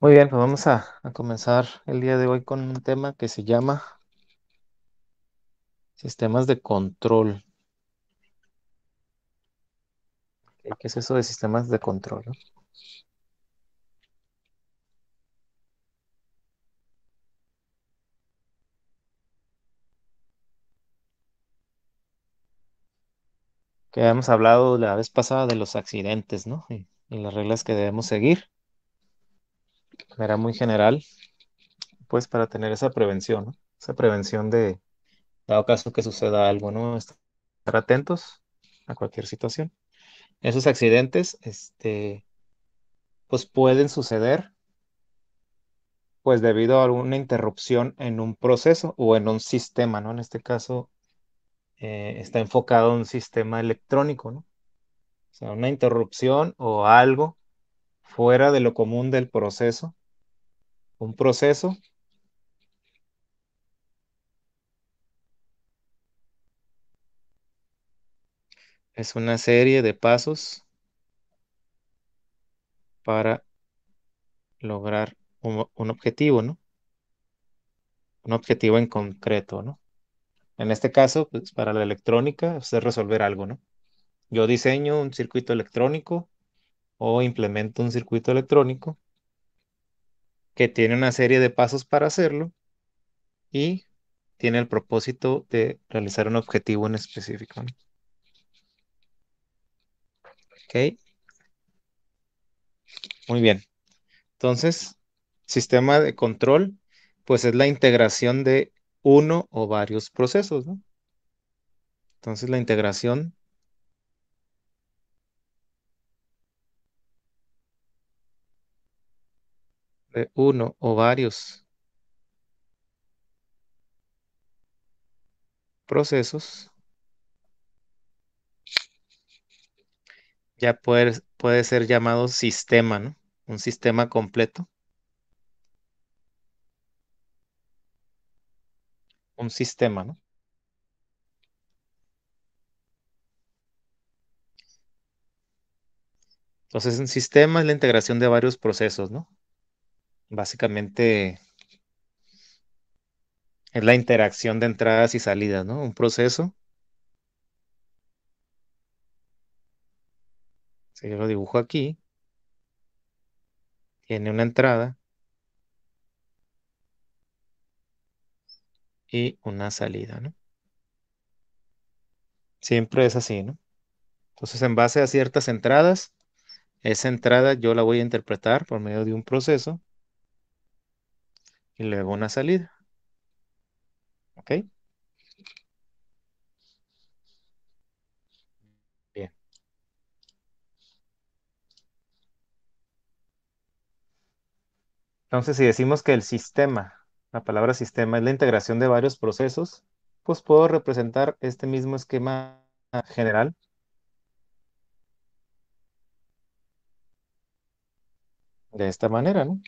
Muy bien, pues vamos a, comenzar el día de hoy con un tema que se llama sistemas de control. ¿Qué es eso de sistemas de control? Que hemos hablado la vez pasada de los accidentes, ¿no? y las reglas que debemos seguir era muy general, pues para tener esa prevención, ¿no? esa prevención de, dado caso que suceda algo, ¿no? Estar atentos a cualquier situación. Esos accidentes, este, pues pueden suceder, pues debido a alguna interrupción en un proceso o en un sistema, ¿no? En este caso, eh, está enfocado a un sistema electrónico, ¿no? O sea, una interrupción o algo fuera de lo común del proceso. Un proceso es una serie de pasos para lograr un, objetivo, ¿no? Un objetivo en concreto, ¿no? En este caso, pues para la electrónica, pues, es resolver algo, ¿no? Yo diseño un circuito electrónico o implementa un circuito electrónico que tiene una serie de pasos para hacerlo y tiene el propósito de realizar un objetivo en específico. Ok. Muy bien. Entonces, sistema de control, pues es la integración de uno o varios procesos, ¿no? Entonces, la integración de uno o varios procesos, ya puede, puede ser llamado sistema, ¿no? Un sistema completo. Un sistema, ¿no? Entonces, un sistema es la integración de varios procesos, ¿no? básicamente es la interacción de entradas y salidas, ¿no? Un proceso. Si yo lo dibujo aquí, tiene una entrada y una salida, ¿no? Siempre es así, ¿no? Entonces, en base a ciertas entradas, esa entrada yo la voy a interpretar por medio de un proceso y luego una salida. ¿Ok? Bien. Entonces, si decimos que el sistema, la palabra sistema es la integración de varios procesos, pues puedo representar este mismo esquema general de esta manera, ¿no?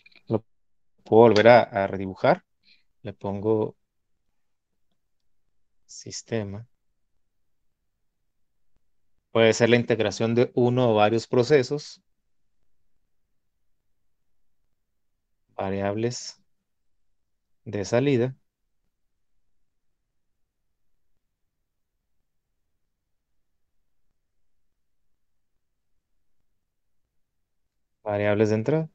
puedo volver a, redibujar. Le pongo sistema. Puede ser la integración de uno o varios procesos. Variables de salida. Variables de entrada.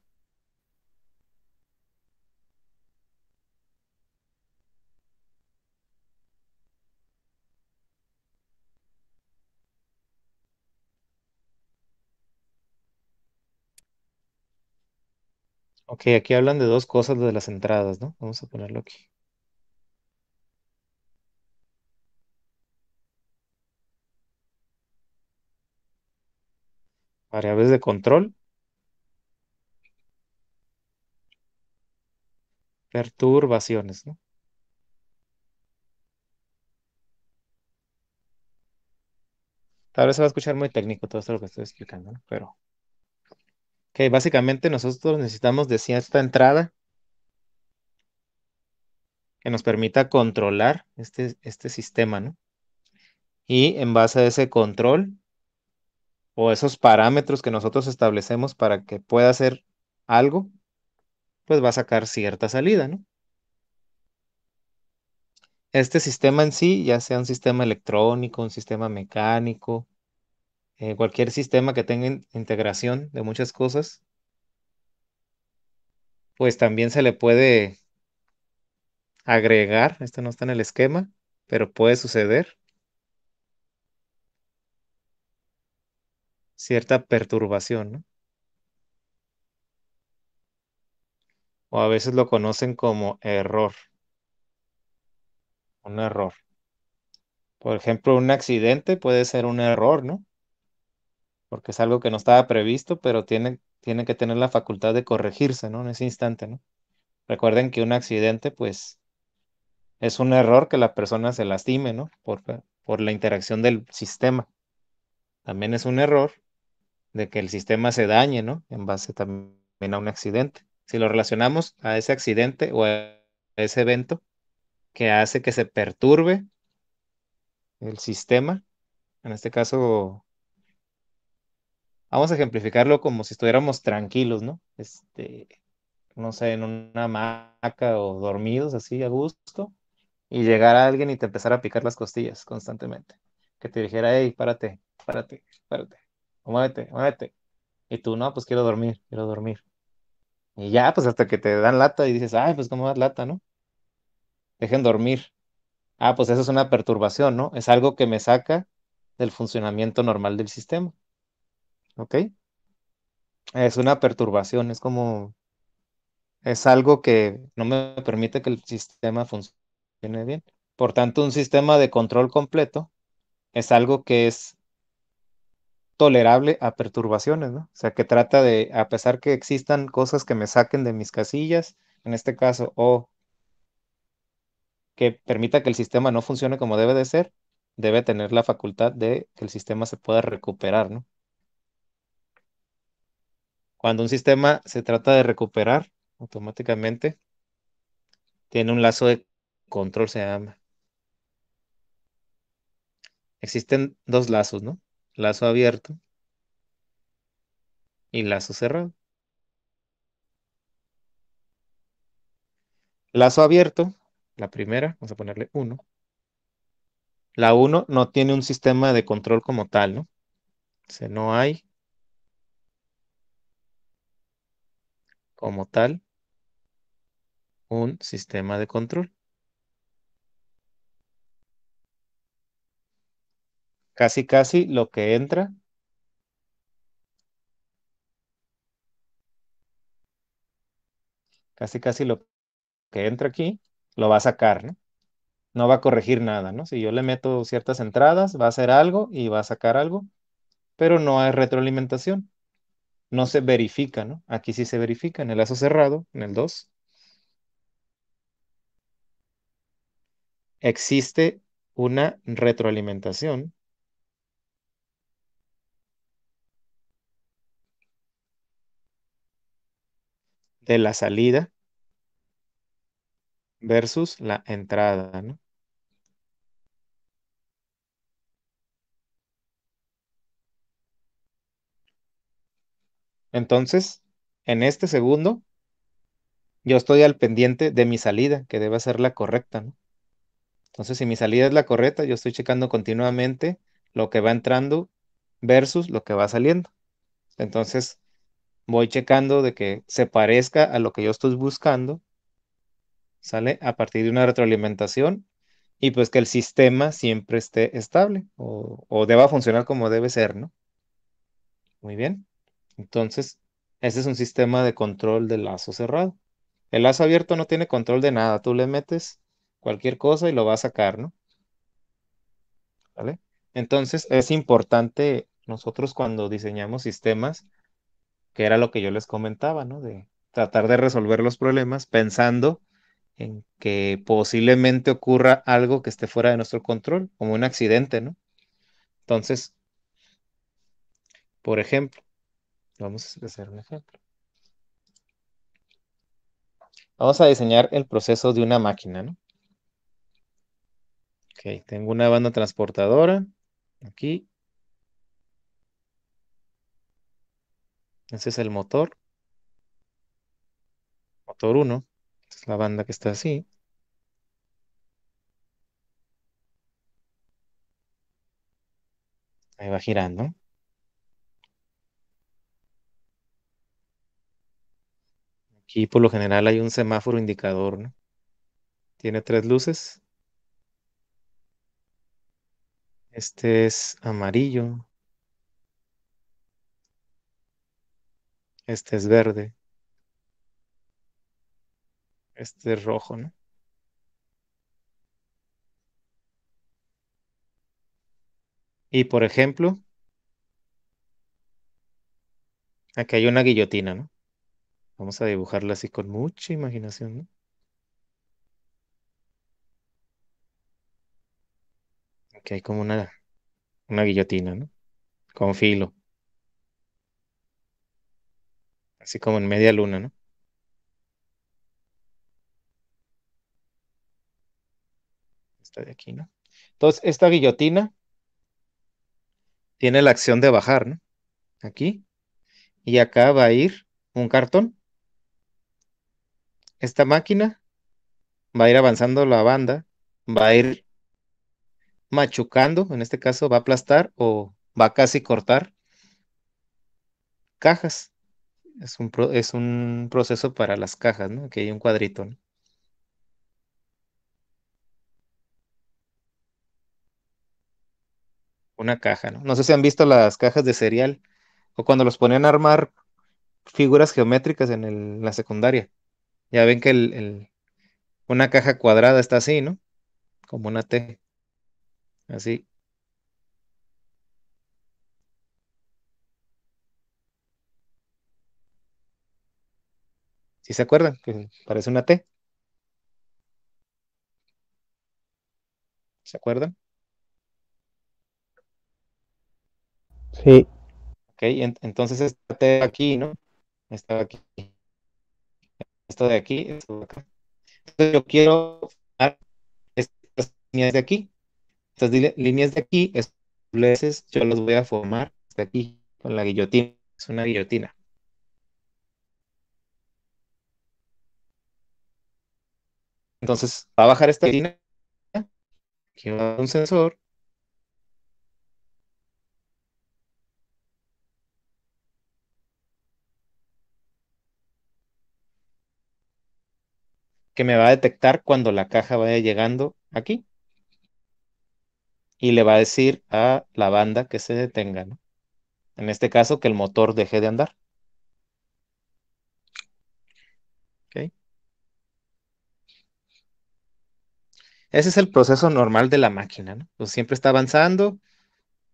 Ok, aquí hablan de dos cosas lo de las entradas, ¿no? Vamos a ponerlo aquí. Variables de control. Perturbaciones, ¿no? Tal vez se va a escuchar muy técnico todo esto lo que estoy explicando, ¿no? Pero básicamente nosotros necesitamos de cierta entrada que nos permita controlar este, este sistema, ¿no? Y en base a ese control o esos parámetros que nosotros establecemos para que pueda hacer algo, pues va a sacar cierta salida, ¿no? Este sistema en sí, ya sea un sistema electrónico, un sistema mecánico, eh, cualquier sistema que tenga integración de muchas cosas, pues también se le puede agregar, esto no está en el esquema, pero puede suceder cierta perturbación, ¿no? O a veces lo conocen como error, un error. Por ejemplo, un accidente puede ser un error, ¿no? porque es algo que no estaba previsto, pero tiene, tiene que tener la facultad de corregirse, ¿no? En ese instante, ¿no? Recuerden que un accidente, pues, es un error que la persona se lastime, ¿no? Por, por la interacción del sistema. También es un error de que el sistema se dañe, ¿no? En base también a un accidente. Si lo relacionamos a ese accidente o a ese evento que hace que se perturbe el sistema, en este caso vamos a ejemplificarlo como si estuviéramos tranquilos, ¿no? Este, no sé, en una hamaca o dormidos así a gusto, y llegar alguien y te empezar a picar las costillas constantemente. Que te dijera, hey, párate, párate, párate, muévete, muévete. Y tú, no, pues quiero dormir, quiero dormir. Y ya, pues hasta que te dan lata y dices, ay, pues cómo más lata, ¿no? Dejen dormir. Ah, pues eso es una perturbación, ¿no? Es algo que me saca del funcionamiento normal del sistema. ¿ok? Es una perturbación, es como, es algo que no me permite que el sistema funcione bien. Por tanto, un sistema de control completo es algo que es tolerable a perturbaciones, ¿no? O sea, que trata de, a pesar que existan cosas que me saquen de mis casillas, en este caso, o que permita que el sistema no funcione como debe de ser, debe tener la facultad de que el sistema se pueda recuperar, ¿no? Cuando un sistema se trata de recuperar automáticamente, tiene un lazo de control, se llama. Existen dos lazos, ¿no? Lazo abierto y lazo cerrado. Lazo abierto, la primera, vamos a ponerle 1. La 1 no tiene un sistema de control como tal, ¿no? O sea, no hay como tal un sistema de control. Casi, casi lo que entra casi casi lo que entra aquí, lo va a sacar, ¿no? No va a corregir nada, ¿no? Si yo le meto ciertas entradas, va a hacer algo y va a sacar algo, pero no hay retroalimentación no se verifica, ¿no? Aquí sí se verifica en el lazo cerrado, en el 2. Existe una retroalimentación. de la salida versus la entrada, ¿no? Entonces, en este segundo, yo estoy al pendiente de mi salida, que debe ser la correcta, ¿no? Entonces, si mi salida es la correcta, yo estoy checando continuamente lo que va entrando versus lo que va saliendo. Entonces, voy checando de que se parezca a lo que yo estoy buscando, ¿sale? A partir de una retroalimentación y pues que el sistema siempre esté estable o, deba funcionar como debe ser, ¿no? Muy bien. Entonces, ese es un sistema de control del lazo cerrado. El lazo abierto no tiene control de nada. Tú le metes cualquier cosa y lo va a sacar, ¿no? ¿Vale? Entonces, es importante nosotros cuando diseñamos sistemas, que era lo que yo les comentaba, ¿no? De tratar de resolver los problemas pensando en que posiblemente ocurra algo que esté fuera de nuestro control, como un accidente, ¿no? Entonces, por ejemplo, Vamos a hacer un ejemplo. Vamos a diseñar el proceso de una máquina, ¿no? Ok, tengo una banda transportadora aquí. Ese es el motor. Motor 1. es la banda que está así. Ahí va girando. Y por lo general hay un semáforo indicador, ¿no? Tiene tres luces. Este es amarillo. Este es verde. Este es rojo, ¿no? Y por ejemplo, aquí hay una guillotina, ¿no? Vamos a dibujarla así con mucha imaginación, ¿no? Que hay como una, una guillotina, ¿no? Con filo, así como en media luna, ¿no? Esta de aquí, ¿no? Entonces, esta guillotina tiene la acción de bajar, ¿no? Aquí. Y acá va a ir un cartón esta máquina va a ir avanzando la banda, va a ir machucando, en este caso va a aplastar o va a casi cortar cajas. Es un, proceso para las cajas, ¿no? Aquí hay un cuadrito, Una caja, ¿no? No sé si han visto las cajas de cereal o cuando los ponían a armar figuras geométricas en la secundaria. Ya ven que el, una caja cuadrada está así, ¿no? Como una T. Así. ¿Sí se acuerdan? Que parece una T. ¿Se acuerdan? Sí. Ok, entonces esta T aquí, ¿no? Está aquí esto de aquí, esto de acá. Entonces yo quiero formar estas líneas de aquí. Estas líneas de aquí, yo las voy a formar de aquí con la guillotina. Es una guillotina. Entonces va a bajar esta línea. Aquí va un sensor que me va a detectar cuando la caja vaya llegando aquí. Y le va a decir a la banda que se detenga, En este caso, que el motor deje de andar. Ok. Ese es el proceso normal de la máquina, ¿no? Pues siempre está avanzando,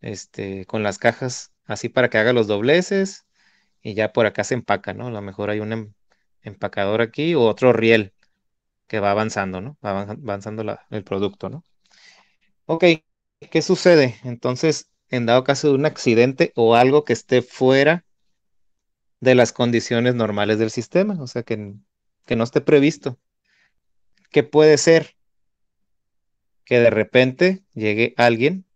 este, con las cajas así para que haga los dobleces y ya por acá se empaca, ¿no? A lo mejor hay un em-, empacador aquí o otro riel que va avanzando, ¿no? Va avanzando el producto, ¿no? Ok, ¿qué sucede? Entonces, en dado caso de un accidente o algo que esté fuera de las condiciones normales del sistema, o sea, que, que no esté previsto. ¿Qué puede ser? Que de repente llegue alguien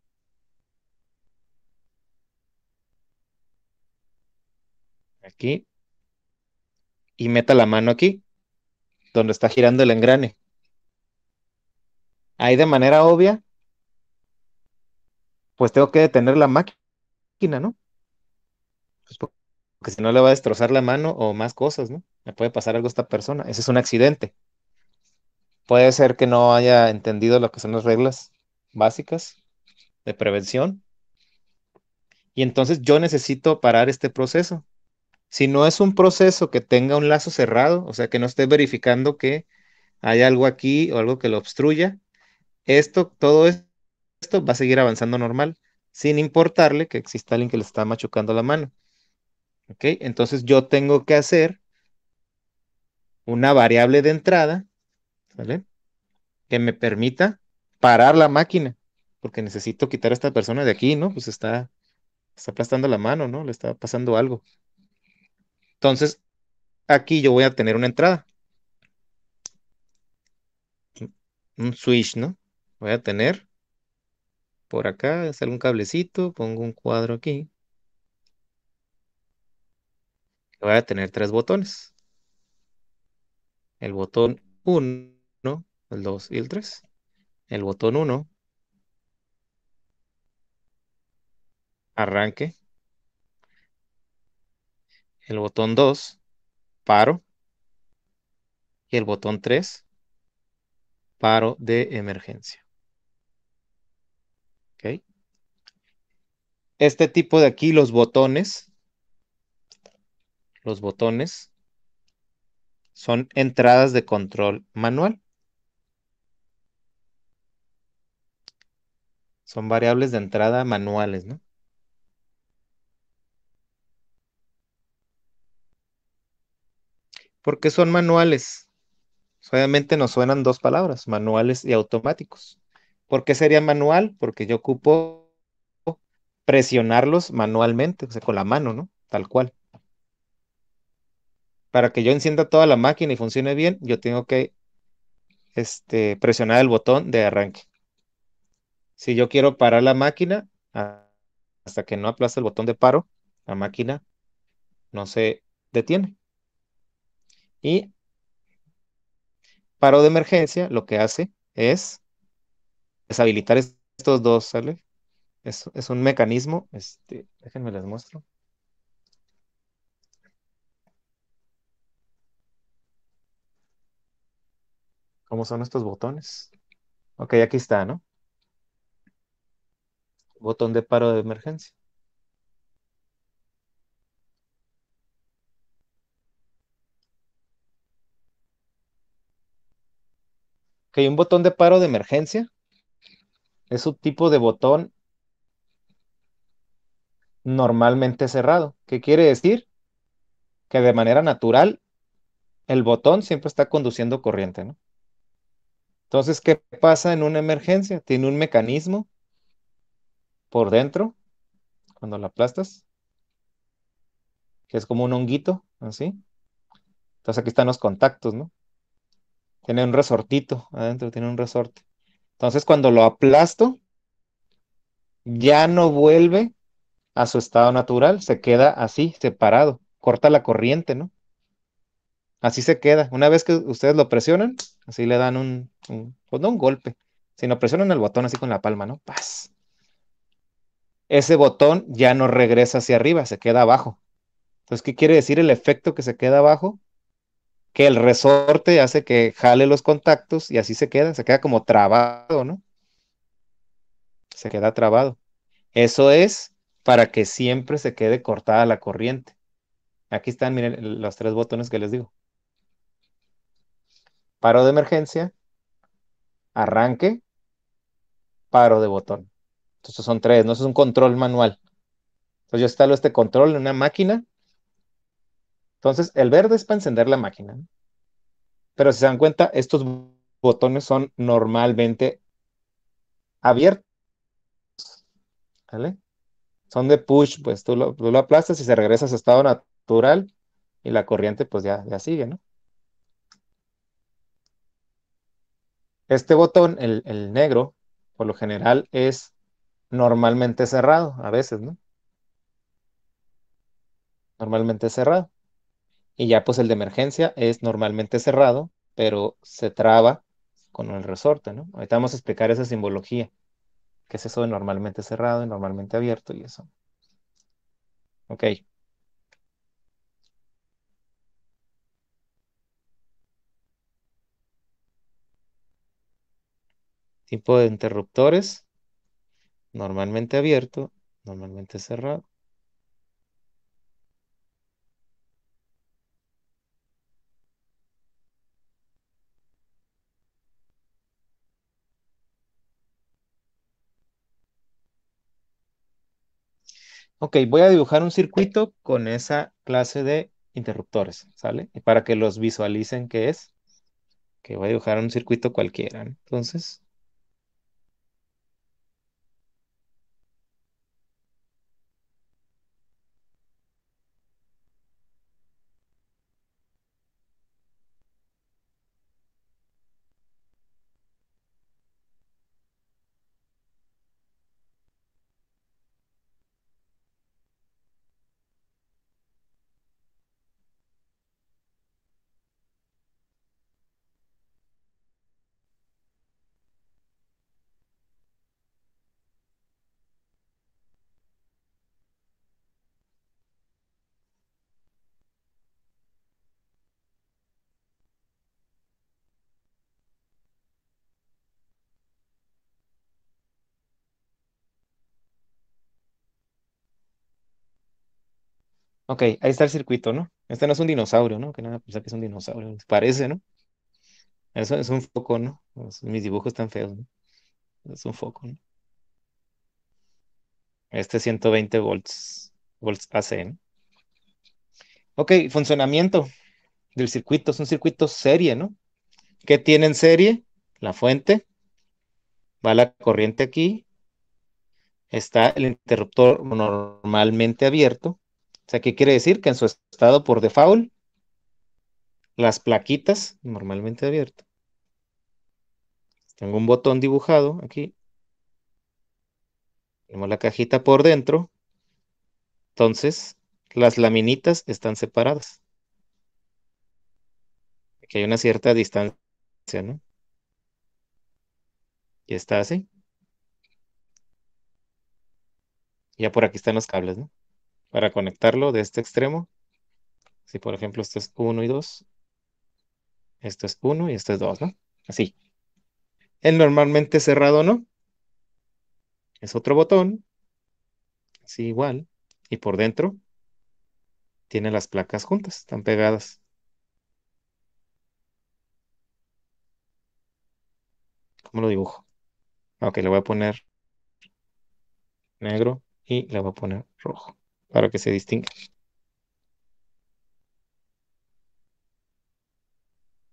aquí y meta la mano aquí donde está girando el engrane. Ahí de manera obvia, pues tengo que detener la máquina, ¿no? Pues porque si no le va a destrozar la mano o más cosas, ¿no? Me puede pasar algo a esta persona. Ese es un accidente. Puede ser que no haya entendido lo que son las reglas básicas de prevención. Y entonces yo necesito parar este proceso si no es un proceso que tenga un lazo cerrado, o sea, que no esté verificando que hay algo aquí o algo que lo obstruya, esto, todo esto va a seguir avanzando normal, sin importarle que exista alguien que le está machucando la mano. ¿Ok? Entonces yo tengo que hacer una variable de entrada, Que me permita parar la máquina, porque necesito quitar a esta persona de aquí, ¿no? Pues está, está aplastando la mano, ¿no? Le está pasando algo. Entonces, aquí yo voy a tener una entrada. Un switch, ¿no? Voy a tener por acá, sale un cablecito, pongo un cuadro aquí. Voy a tener tres botones. El botón 1, el 2 y el 3. El botón 1, arranque el botón 2, paro, y el botón 3, paro de emergencia. ¿Ok? Este tipo de aquí, los botones, los botones son entradas de control manual. Son variables de entrada manuales, ¿no? porque son manuales. Obviamente nos suenan dos palabras, manuales y automáticos. ¿Por qué sería manual? Porque yo ocupo presionarlos manualmente, o sea, con la mano, ¿no? Tal cual. Para que yo encienda toda la máquina y funcione bien, yo tengo que este, presionar el botón de arranque. Si yo quiero parar la máquina, hasta que no aplaste el botón de paro, la máquina no se detiene. Y paro de emergencia lo que hace es deshabilitar estos dos, ¿sale? Es, es un mecanismo, este, déjenme les muestro. ¿Cómo son estos botones? Ok, aquí está, ¿no? Botón de paro de emergencia. que hay un botón de paro de emergencia. Es un tipo de botón normalmente cerrado. ¿Qué quiere decir? Que de manera natural el botón siempre está conduciendo corriente, ¿no? Entonces, ¿qué pasa en una emergencia? Tiene un mecanismo por dentro, cuando la aplastas, que es como un honguito, así. Entonces aquí están los contactos, ¿no? Tiene un resortito adentro, tiene un resorte. Entonces cuando lo aplasto, ya no vuelve a su estado natural, se queda así, separado, corta la corriente, ¿no? Así se queda. Una vez que ustedes lo presionan, así le dan un, pues no un golpe, sino presionan el botón así con la palma, ¿no? Paz. Ese botón ya no regresa hacia arriba, se queda abajo. Entonces, ¿qué quiere decir el efecto que se queda abajo? que el resorte hace que jale los contactos y así se queda, se queda como trabado, ¿no? Se queda trabado. Eso es para que siempre se quede cortada la corriente. Aquí están, miren, los tres botones que les digo. Paro de emergencia, arranque, paro de botón. Entonces son tres, no es un control manual. Entonces yo instalo este control en una máquina entonces, el verde es para encender la máquina. Pero si se dan cuenta, estos botones son normalmente abiertos. ¿Vale? Son de push, pues tú lo, lo aplastas y se regresa a su estado natural y la corriente pues ya, sigue, ¿no? Este botón, el, el negro, por lo general es normalmente cerrado, a veces, ¿no? Normalmente cerrado. Y ya pues el de emergencia es normalmente cerrado, pero se traba con el resorte, ¿no? Ahorita vamos a explicar esa simbología, que es eso de normalmente cerrado y normalmente abierto y eso. Ok. Tipo de interruptores, normalmente abierto, normalmente cerrado. ok, voy a dibujar un circuito con esa clase de interruptores, ¿sale? Y para que los visualicen, ¿qué es? Que voy a dibujar un circuito cualquiera. Entonces, Ok, ahí está el circuito, ¿no? Este no es un dinosaurio, ¿no? Que nada, pensar que es un dinosaurio. Pues, parece, ¿no? Eso es un foco, ¿no? Mis dibujos están feos, ¿no? Es un foco, ¿no? Este 120 volts, volts AC, ¿no? Ok, funcionamiento del circuito. Es un circuito serie, ¿no? ¿Qué tiene en serie? La fuente. Va la corriente aquí. Está el interruptor normalmente abierto o sea, ¿qué quiere decir? Que en su estado por default, las plaquitas normalmente abiertas. Tengo un botón dibujado aquí. Tenemos la cajita por dentro. Entonces, las laminitas están separadas. Aquí hay una cierta distancia, ¿no? Y está así. Ya por aquí están los cables, ¿no? para conectarlo de este extremo. Si por ejemplo esto es 1 y 2, esto es 1 y esto es 2, ¿no? Así. El normalmente cerrado no. Es otro botón. Así igual. Y por dentro tiene las placas juntas, están pegadas. ¿Cómo lo dibujo? Ok, le voy a poner negro y le voy a poner rojo para que se distinga.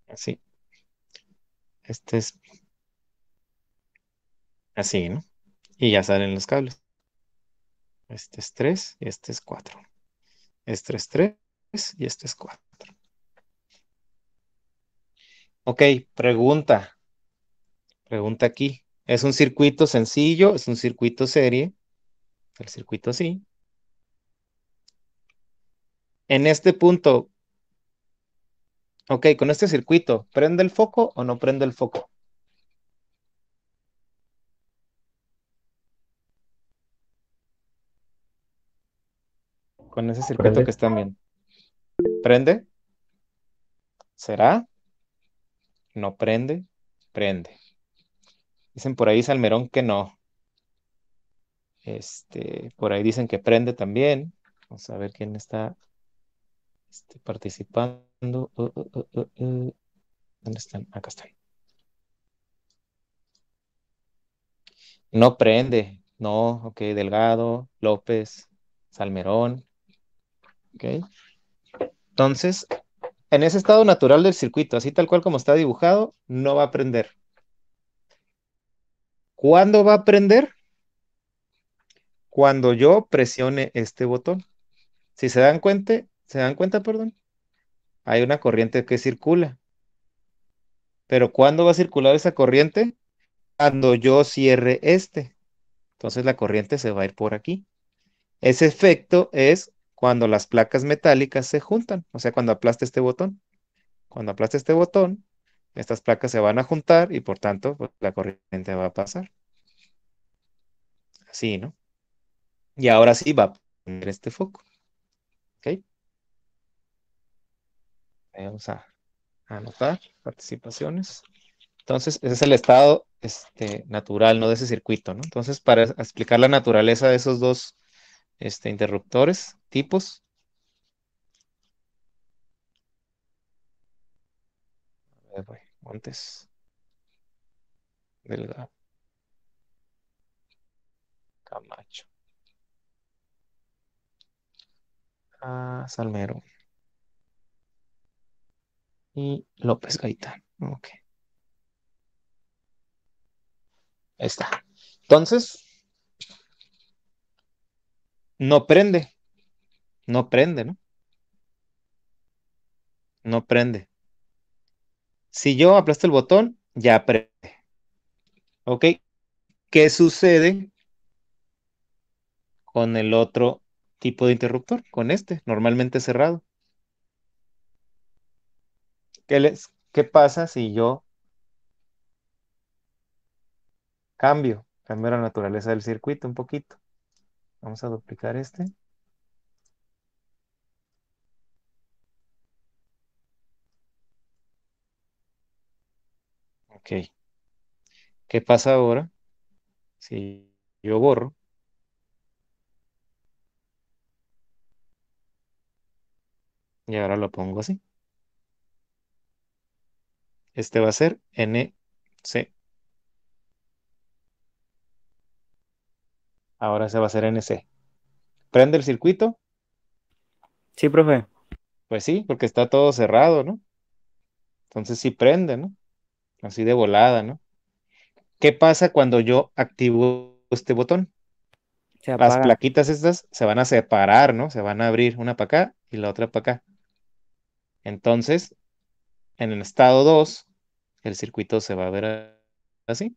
Así. Este es así, ¿no? Y ya salen los cables. Este es 3 y este es 4. Este es 3 y este es 4. Ok, pregunta. Pregunta aquí. Es un circuito sencillo, es un circuito serie. El circuito sí en este punto, ok, con este circuito, ¿prende el foco o no prende el foco? Con ese circuito que está bien. ¿Prende? ¿Será? No prende, prende. Dicen por ahí Salmerón que no. Este, por ahí dicen que prende también. Vamos a ver quién está este, participando. Uh, uh, uh, ¿Dónde están? Acá están. No prende. No, ok, Delgado, López, Salmerón. Ok. Entonces, en ese estado natural del circuito, así tal cual como está dibujado, no va a prender. ¿Cuándo va a prender? Cuando yo presione este botón. Si se dan cuenta, ¿Se dan cuenta, perdón? Hay una corriente que circula. Pero ¿cuándo va a circular esa corriente? Cuando yo cierre este. Entonces la corriente se va a ir por aquí. Ese efecto es cuando las placas metálicas se juntan, o sea, cuando aplaste este botón. Cuando aplaste este botón, estas placas se van a juntar y por tanto pues, la corriente va a pasar. Así, ¿no? Y ahora sí va a poner este foco. ¿Ok? Eh, vamos a, anotar participaciones. Entonces, ese es el estado este, natural, no de ese circuito, ¿no? Entonces, para explicar la naturaleza de esos dos este, interruptores, tipos. Montes. Delgado. Camacho. Ah, Salmero y López Gaitán. Ok. Ahí está. Entonces, no prende. No prende, ¿no? No prende. Si yo aplasto el botón, ya prende. ¿Ok? ¿Qué sucede con el otro tipo de interruptor? Con este, normalmente cerrado. ¿Qué, les, ¿Qué pasa si yo cambio? Cambio la naturaleza del circuito un poquito. Vamos a duplicar este. Ok. ¿Qué pasa ahora si yo borro? Y ahora lo pongo así. Este va a ser NC. Ahora se va a hacer NC. ¿Prende el circuito? Sí, profe. Pues sí, porque está todo cerrado, ¿no? Entonces sí prende, ¿no? Así de volada, ¿no? ¿Qué pasa cuando yo activo este botón? Las plaquitas estas se van a separar, ¿no? Se van a abrir una para acá y la otra para acá. Entonces, en el estado 2, el circuito se va a ver así.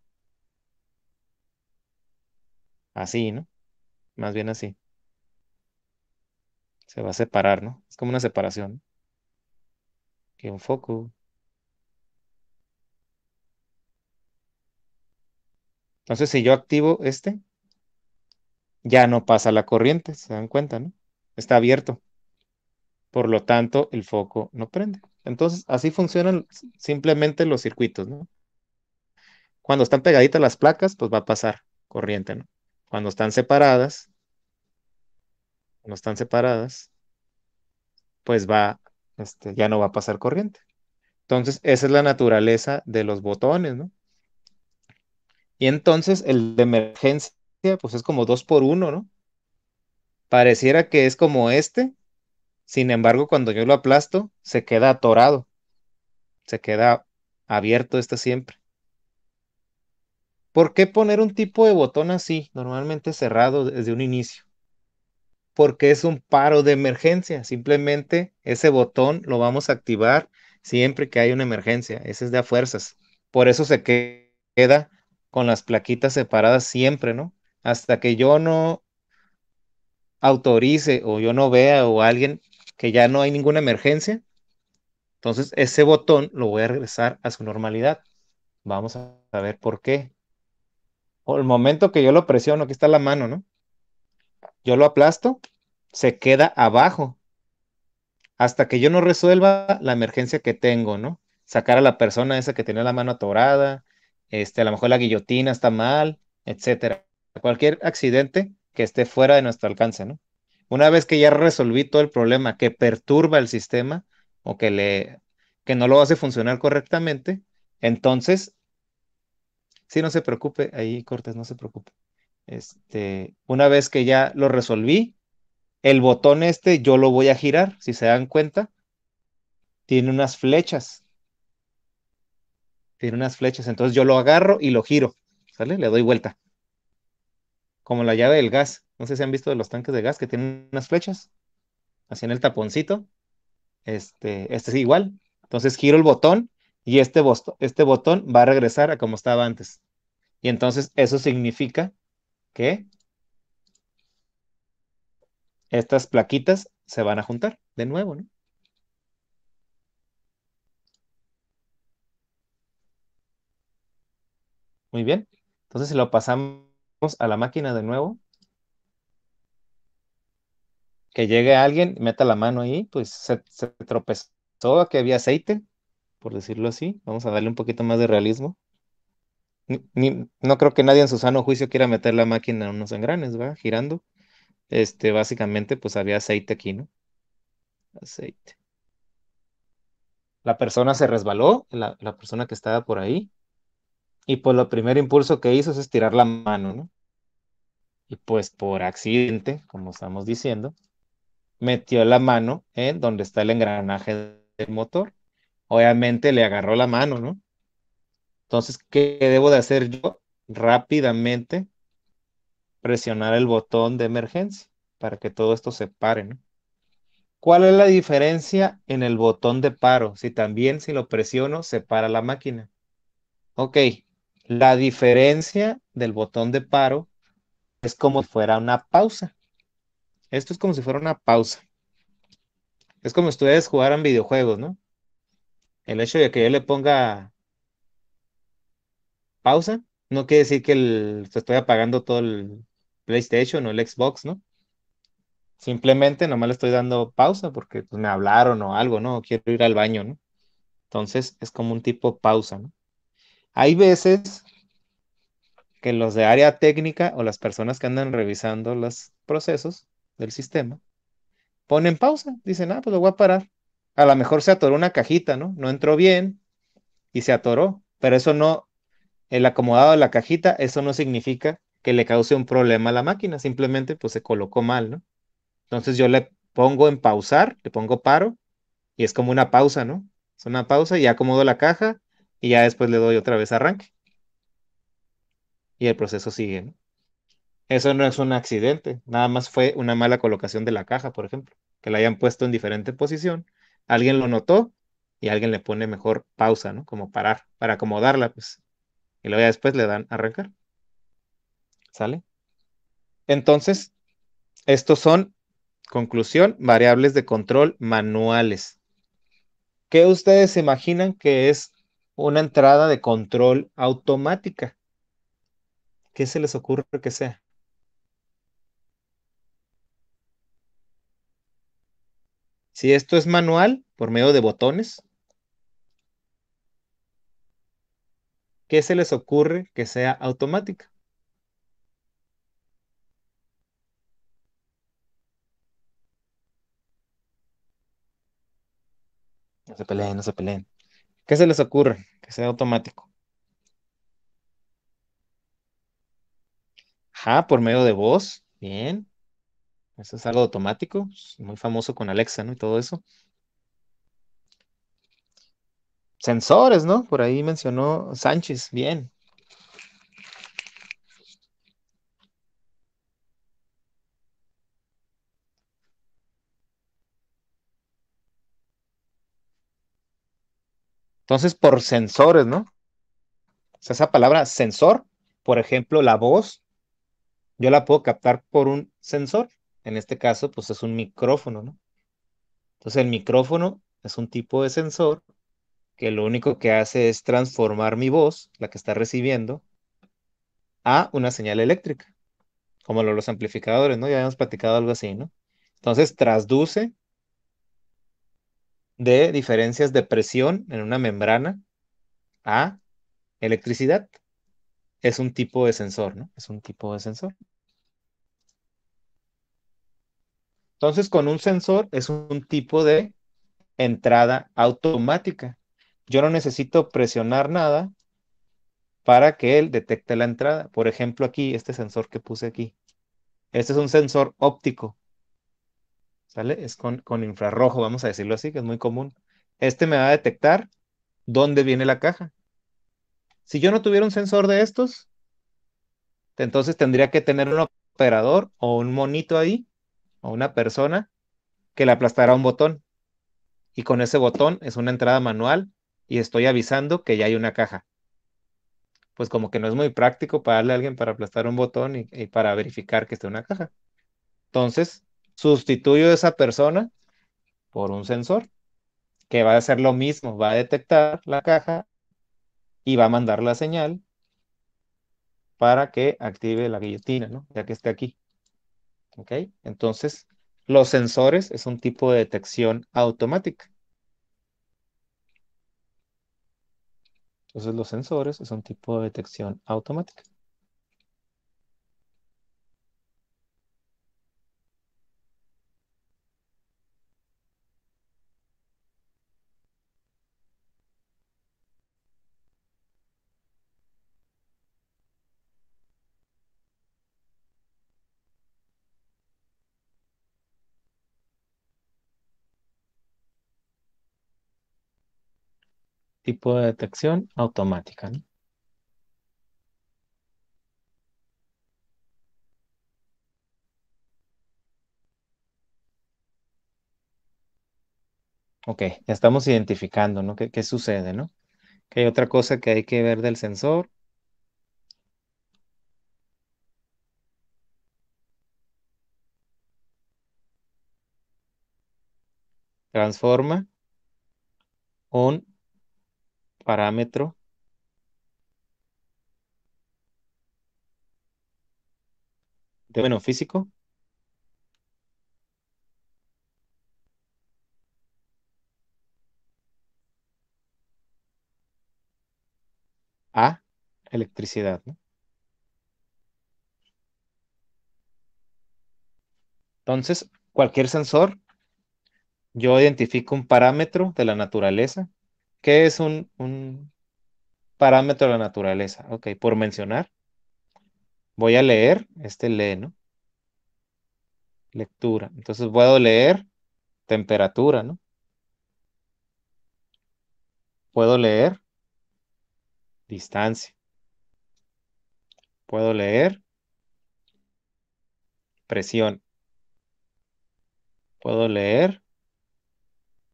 Así, ¿no? Más bien así. Se va a separar, ¿no? Es como una separación. Que un foco. Entonces, si yo activo este, ya no pasa la corriente, se dan cuenta, ¿no? Está abierto. Por lo tanto, el foco no prende. Entonces, así funcionan simplemente los circuitos, ¿no? Cuando están pegaditas las placas, pues va a pasar corriente, ¿no? Cuando están separadas, cuando están separadas, pues va, este, ya no va a pasar corriente. Entonces, esa es la naturaleza de los botones, ¿no? Y entonces el de emergencia, pues es como dos por uno, ¿no? Pareciera que es como este, sin embargo, cuando yo lo aplasto, se queda atorado, se queda abierto está siempre. ¿Por qué poner un tipo de botón así, normalmente cerrado desde un inicio? Porque es un paro de emergencia. Simplemente ese botón lo vamos a activar siempre que hay una emergencia. Ese es de a fuerzas. Por eso se queda con las plaquitas separadas siempre, ¿no? Hasta que yo no autorice o yo no vea o alguien que ya no hay ninguna emergencia. Entonces, ese botón lo voy a regresar a su normalidad. Vamos a ver por qué. O el momento que yo lo presiono, aquí está la mano, ¿no? Yo lo aplasto, se queda abajo. Hasta que yo no resuelva la emergencia que tengo, ¿no? Sacar a la persona esa que tenía la mano atorada, este, a lo mejor la guillotina está mal, etcétera. Cualquier accidente que esté fuera de nuestro alcance, ¿no? Una vez que ya resolví todo el problema que perturba el sistema o que, le, que no lo hace funcionar correctamente, entonces, si no se preocupe, ahí cortes, no se preocupe. Este, una vez que ya lo resolví, el botón este yo lo voy a girar, si se dan cuenta, tiene unas flechas. Tiene unas flechas, entonces yo lo agarro y lo giro, ¿sale? Le doy vuelta. Como la llave del gas. No sé si han visto de los tanques de gas que tienen unas flechas, así en el taponcito. Este, este es igual. Entonces giro el botón y este, este botón va a regresar a como estaba antes. Y entonces eso significa que estas plaquitas se van a juntar de nuevo, Muy bien. Entonces, si lo pasamos a la máquina de nuevo, que llegue alguien, meta la mano ahí, pues se, tropezó a que había aceite, por decirlo así. Vamos a darle un poquito más de realismo. no creo que nadie en su sano juicio quiera meter la máquina en unos engranes, ¿va? Girando. Este, básicamente, pues había aceite aquí, ¿no? Aceite. La persona se resbaló, la, la persona que estaba por ahí, y pues lo primer impulso que hizo es estirar la mano, ¿no? Y pues por accidente, como estamos diciendo, metió la mano en ¿eh? donde está el engranaje del motor. Obviamente le agarró la mano, ¿no? Entonces, ¿qué debo de hacer yo? Rápidamente presionar el botón de emergencia para que todo esto se pare, ¿no? ¿Cuál es la diferencia en el botón de paro? Si también si lo presiono se para la máquina. Ok, la diferencia del botón de paro es como si fuera una pausa. Esto es como si fuera una pausa. Es como si ustedes jugaran videojuegos, ¿no? El hecho de que yo le ponga pausa no quiere decir que estoy apagando todo el PlayStation o el Xbox, ¿no? Simplemente nomás le estoy dando pausa porque pues, me hablaron o algo, ¿no? Quiero ir al baño, ¿no? Entonces es como un tipo pausa, ¿no? Hay veces que los de área técnica o las personas que andan revisando los procesos del sistema, en pausa, dice, ah, pues lo voy a parar. A lo mejor se atoró una cajita, ¿no? No entró bien y se atoró, pero eso no, el acomodado de la cajita, eso no significa que le cause un problema a la máquina, simplemente pues se colocó mal, ¿no? Entonces yo le pongo en pausar, le pongo paro y es como una pausa, ¿no? Es una pausa y acomodo la caja y ya después le doy otra vez arranque. Y el proceso sigue, ¿no? Eso no es un accidente, nada más fue una mala colocación de la caja, por ejemplo, que la hayan puesto en diferente posición, alguien lo notó y alguien le pone mejor pausa, ¿no? Como parar, para acomodarla, pues. Y luego ya después le dan arrancar. ¿Sale? Entonces, estos son, conclusión, variables de control manuales. ¿Qué ustedes imaginan que es una entrada de control automática? ¿Qué se les ocurre que sea? Si esto es manual, por medio de botones, ¿qué se les ocurre que sea automática? No se peleen, no se peleen. ¿Qué se les ocurre que sea automático? Ajá, ah, por medio de voz. Bien. Eso es algo automático, pues, muy famoso con Alexa, ¿no? Y todo eso. Sensores, ¿no? Por ahí mencionó Sánchez, bien. Entonces, por sensores, ¿no? O sea, esa palabra sensor, por ejemplo, la voz, yo la puedo captar por un sensor en este caso, pues es un micrófono, ¿no? Entonces el micrófono es un tipo de sensor que lo único que hace es transformar mi voz, la que está recibiendo, a una señal eléctrica, como los amplificadores, ¿no? Ya habíamos platicado algo así, ¿no? Entonces transduce de diferencias de presión en una membrana a electricidad. Es un tipo de sensor, ¿no? Es un tipo de sensor. Entonces, con un sensor es un tipo de entrada automática. Yo no necesito presionar nada para que él detecte la entrada. Por ejemplo, aquí, este sensor que puse aquí. Este es un sensor óptico. ¿Sale? Es con, con infrarrojo, vamos a decirlo así, que es muy común. Este me va a detectar dónde viene la caja. Si yo no tuviera un sensor de estos, entonces tendría que tener un operador o un monito ahí a una persona que le aplastará un botón. Y con ese botón es una entrada manual y estoy avisando que ya hay una caja. Pues como que no es muy práctico pagarle a alguien para aplastar un botón y, para verificar que esté una caja. Entonces, sustituyo a esa persona por un sensor que va a hacer lo mismo, va a detectar la caja y va a mandar la señal para que active la guillotina, ¿no? Ya que esté aquí. Entonces, los sensores es un tipo de detección automática. Entonces, los sensores es un tipo de detección automática. tipo de detección automática. Ok, ya estamos identificando, ¿no? ¿Qué, qué sucede, no? Que hay otra cosa que hay que ver del sensor. Transforma un parámetro de bueno, físico. A, electricidad, Entonces, cualquier sensor, yo identifico un parámetro de la naturaleza ¿Qué es un, parámetro de la naturaleza? Ok, por mencionar, voy a leer, este lee, ¿no? Lectura. Entonces puedo leer temperatura, ¿no? Puedo leer distancia. Puedo leer presión. Puedo leer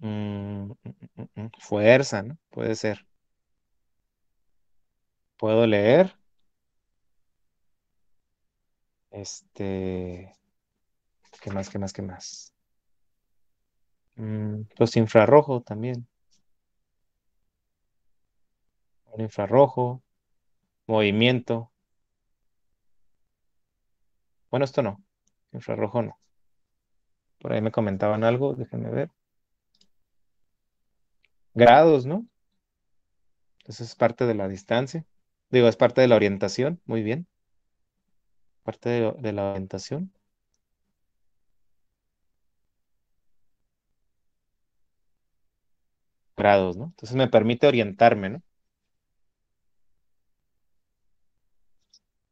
Mm, mm, mm, fuerza, ¿no? Puede ser. Puedo leer. Este. ¿Qué más, qué más, qué más? los infrarrojos también. Un infrarrojo. Movimiento. Bueno, esto no. Infrarrojo no. Por ahí me comentaban algo, déjenme ver grados, ¿no? Entonces es parte de la distancia. Digo, es parte de la orientación. Muy bien. Parte de, de la orientación. Grados, ¿no? Entonces me permite orientarme, ¿no?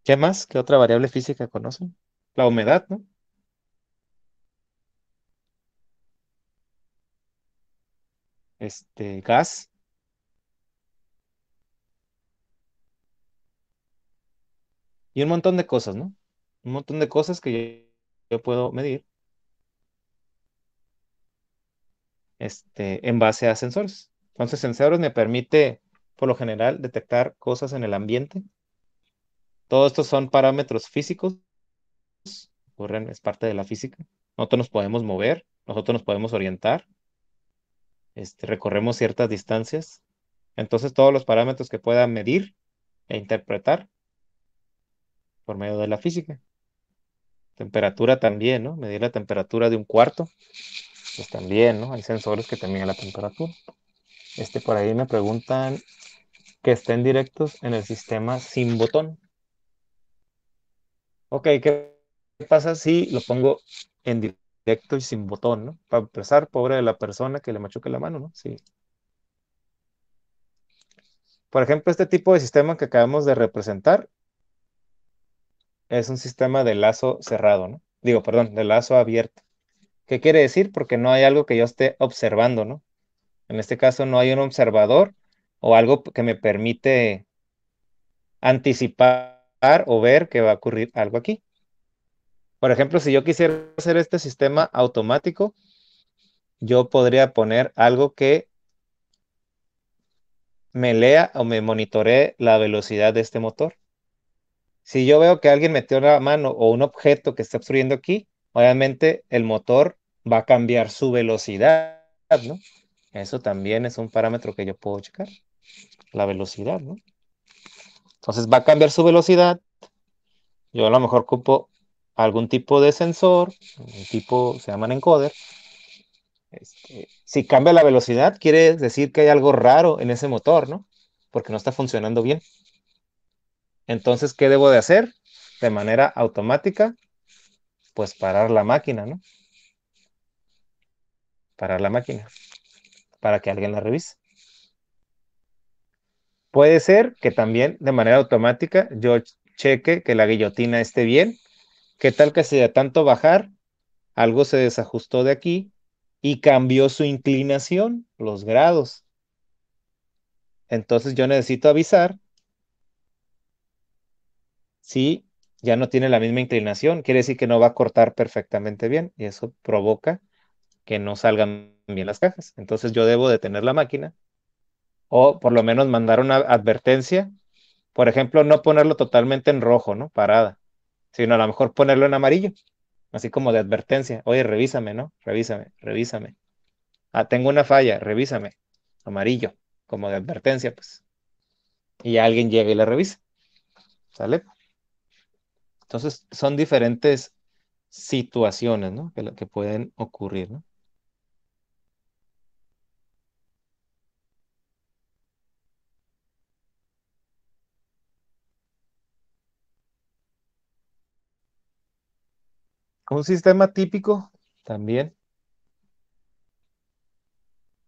¿Qué más? ¿Qué otra variable física conocen? La humedad, ¿no? este, gas. Y un montón de cosas, ¿no? Un montón de cosas que yo, puedo medir este, en base a sensores. Entonces, sensores me permite, por lo general, detectar cosas en el ambiente. Todos estos son parámetros físicos, ocurren, es parte de la física. Nosotros nos podemos mover, nosotros nos podemos orientar, este, recorremos ciertas distancias. Entonces todos los parámetros que pueda medir e interpretar por medio de la física. Temperatura también, ¿no? Medir la temperatura de un cuarto, pues también, ¿no? Hay sensores que también la temperatura. Este, por ahí me preguntan que estén directos en el sistema sin botón. Ok, ¿qué pasa si lo pongo en directo y sin botón, ¿no? Para empezar, pobre de la persona que le machuque la mano, ¿no? Sí. Por ejemplo, este tipo de sistema que acabamos de representar es un sistema de lazo cerrado, ¿no? Digo, perdón, de lazo abierto. ¿Qué quiere decir? Porque no hay algo que yo esté observando, ¿no? En este caso no hay un observador o algo que me permite anticipar o ver que va a ocurrir algo aquí. Por ejemplo, si yo quisiera hacer este sistema automático, yo podría poner algo que me lea o me monitoree la velocidad de este motor. Si yo veo que alguien metió la mano o un objeto que está obstruyendo aquí, obviamente el motor va a cambiar su velocidad, ¿no? Eso también es un parámetro que yo puedo checar, la velocidad, ¿no? Entonces va a cambiar su velocidad. Yo a lo mejor cupo algún tipo de sensor, un tipo, se llaman encoder. Este, si cambia la velocidad, quiere decir que hay algo raro en ese motor, ¿no? Porque no está funcionando bien. Entonces, ¿qué debo de hacer? De manera automática, pues parar la máquina, ¿no? Parar la máquina para que alguien la revise. Puede ser que también de manera automática yo cheque que la guillotina esté bien ¿Qué tal que si de tanto bajar, algo se desajustó de aquí y cambió su inclinación, los grados? Entonces yo necesito avisar si ya no tiene la misma inclinación, quiere decir que no va a cortar perfectamente bien y eso provoca que no salgan bien las cajas. Entonces yo debo detener la máquina o por lo menos mandar una advertencia, por ejemplo, no ponerlo totalmente en rojo, ¿no? Parada no, a lo mejor ponerlo en amarillo, así como de advertencia. Oye, revísame, ¿no? Revísame, revísame. Ah, tengo una falla, revísame. Amarillo, como de advertencia, pues. Y alguien llega y la revisa. ¿Sale? Entonces, son diferentes situaciones, ¿no? Que, que pueden ocurrir, ¿no? Un sistema típico también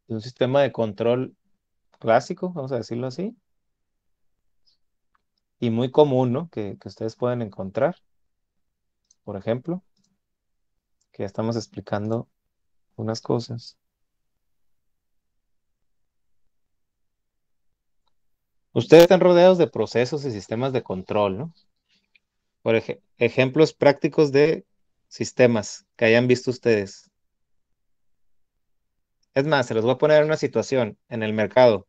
de un sistema de control clásico, vamos a decirlo así, y muy común, ¿no? Que, ustedes pueden encontrar, por ejemplo, que ya estamos explicando unas cosas. Ustedes están rodeados de procesos y sistemas de control, ¿no? Por ejemplo, ejemplos prácticos de sistemas que hayan visto ustedes. Es más, se los voy a poner en una situación en el mercado.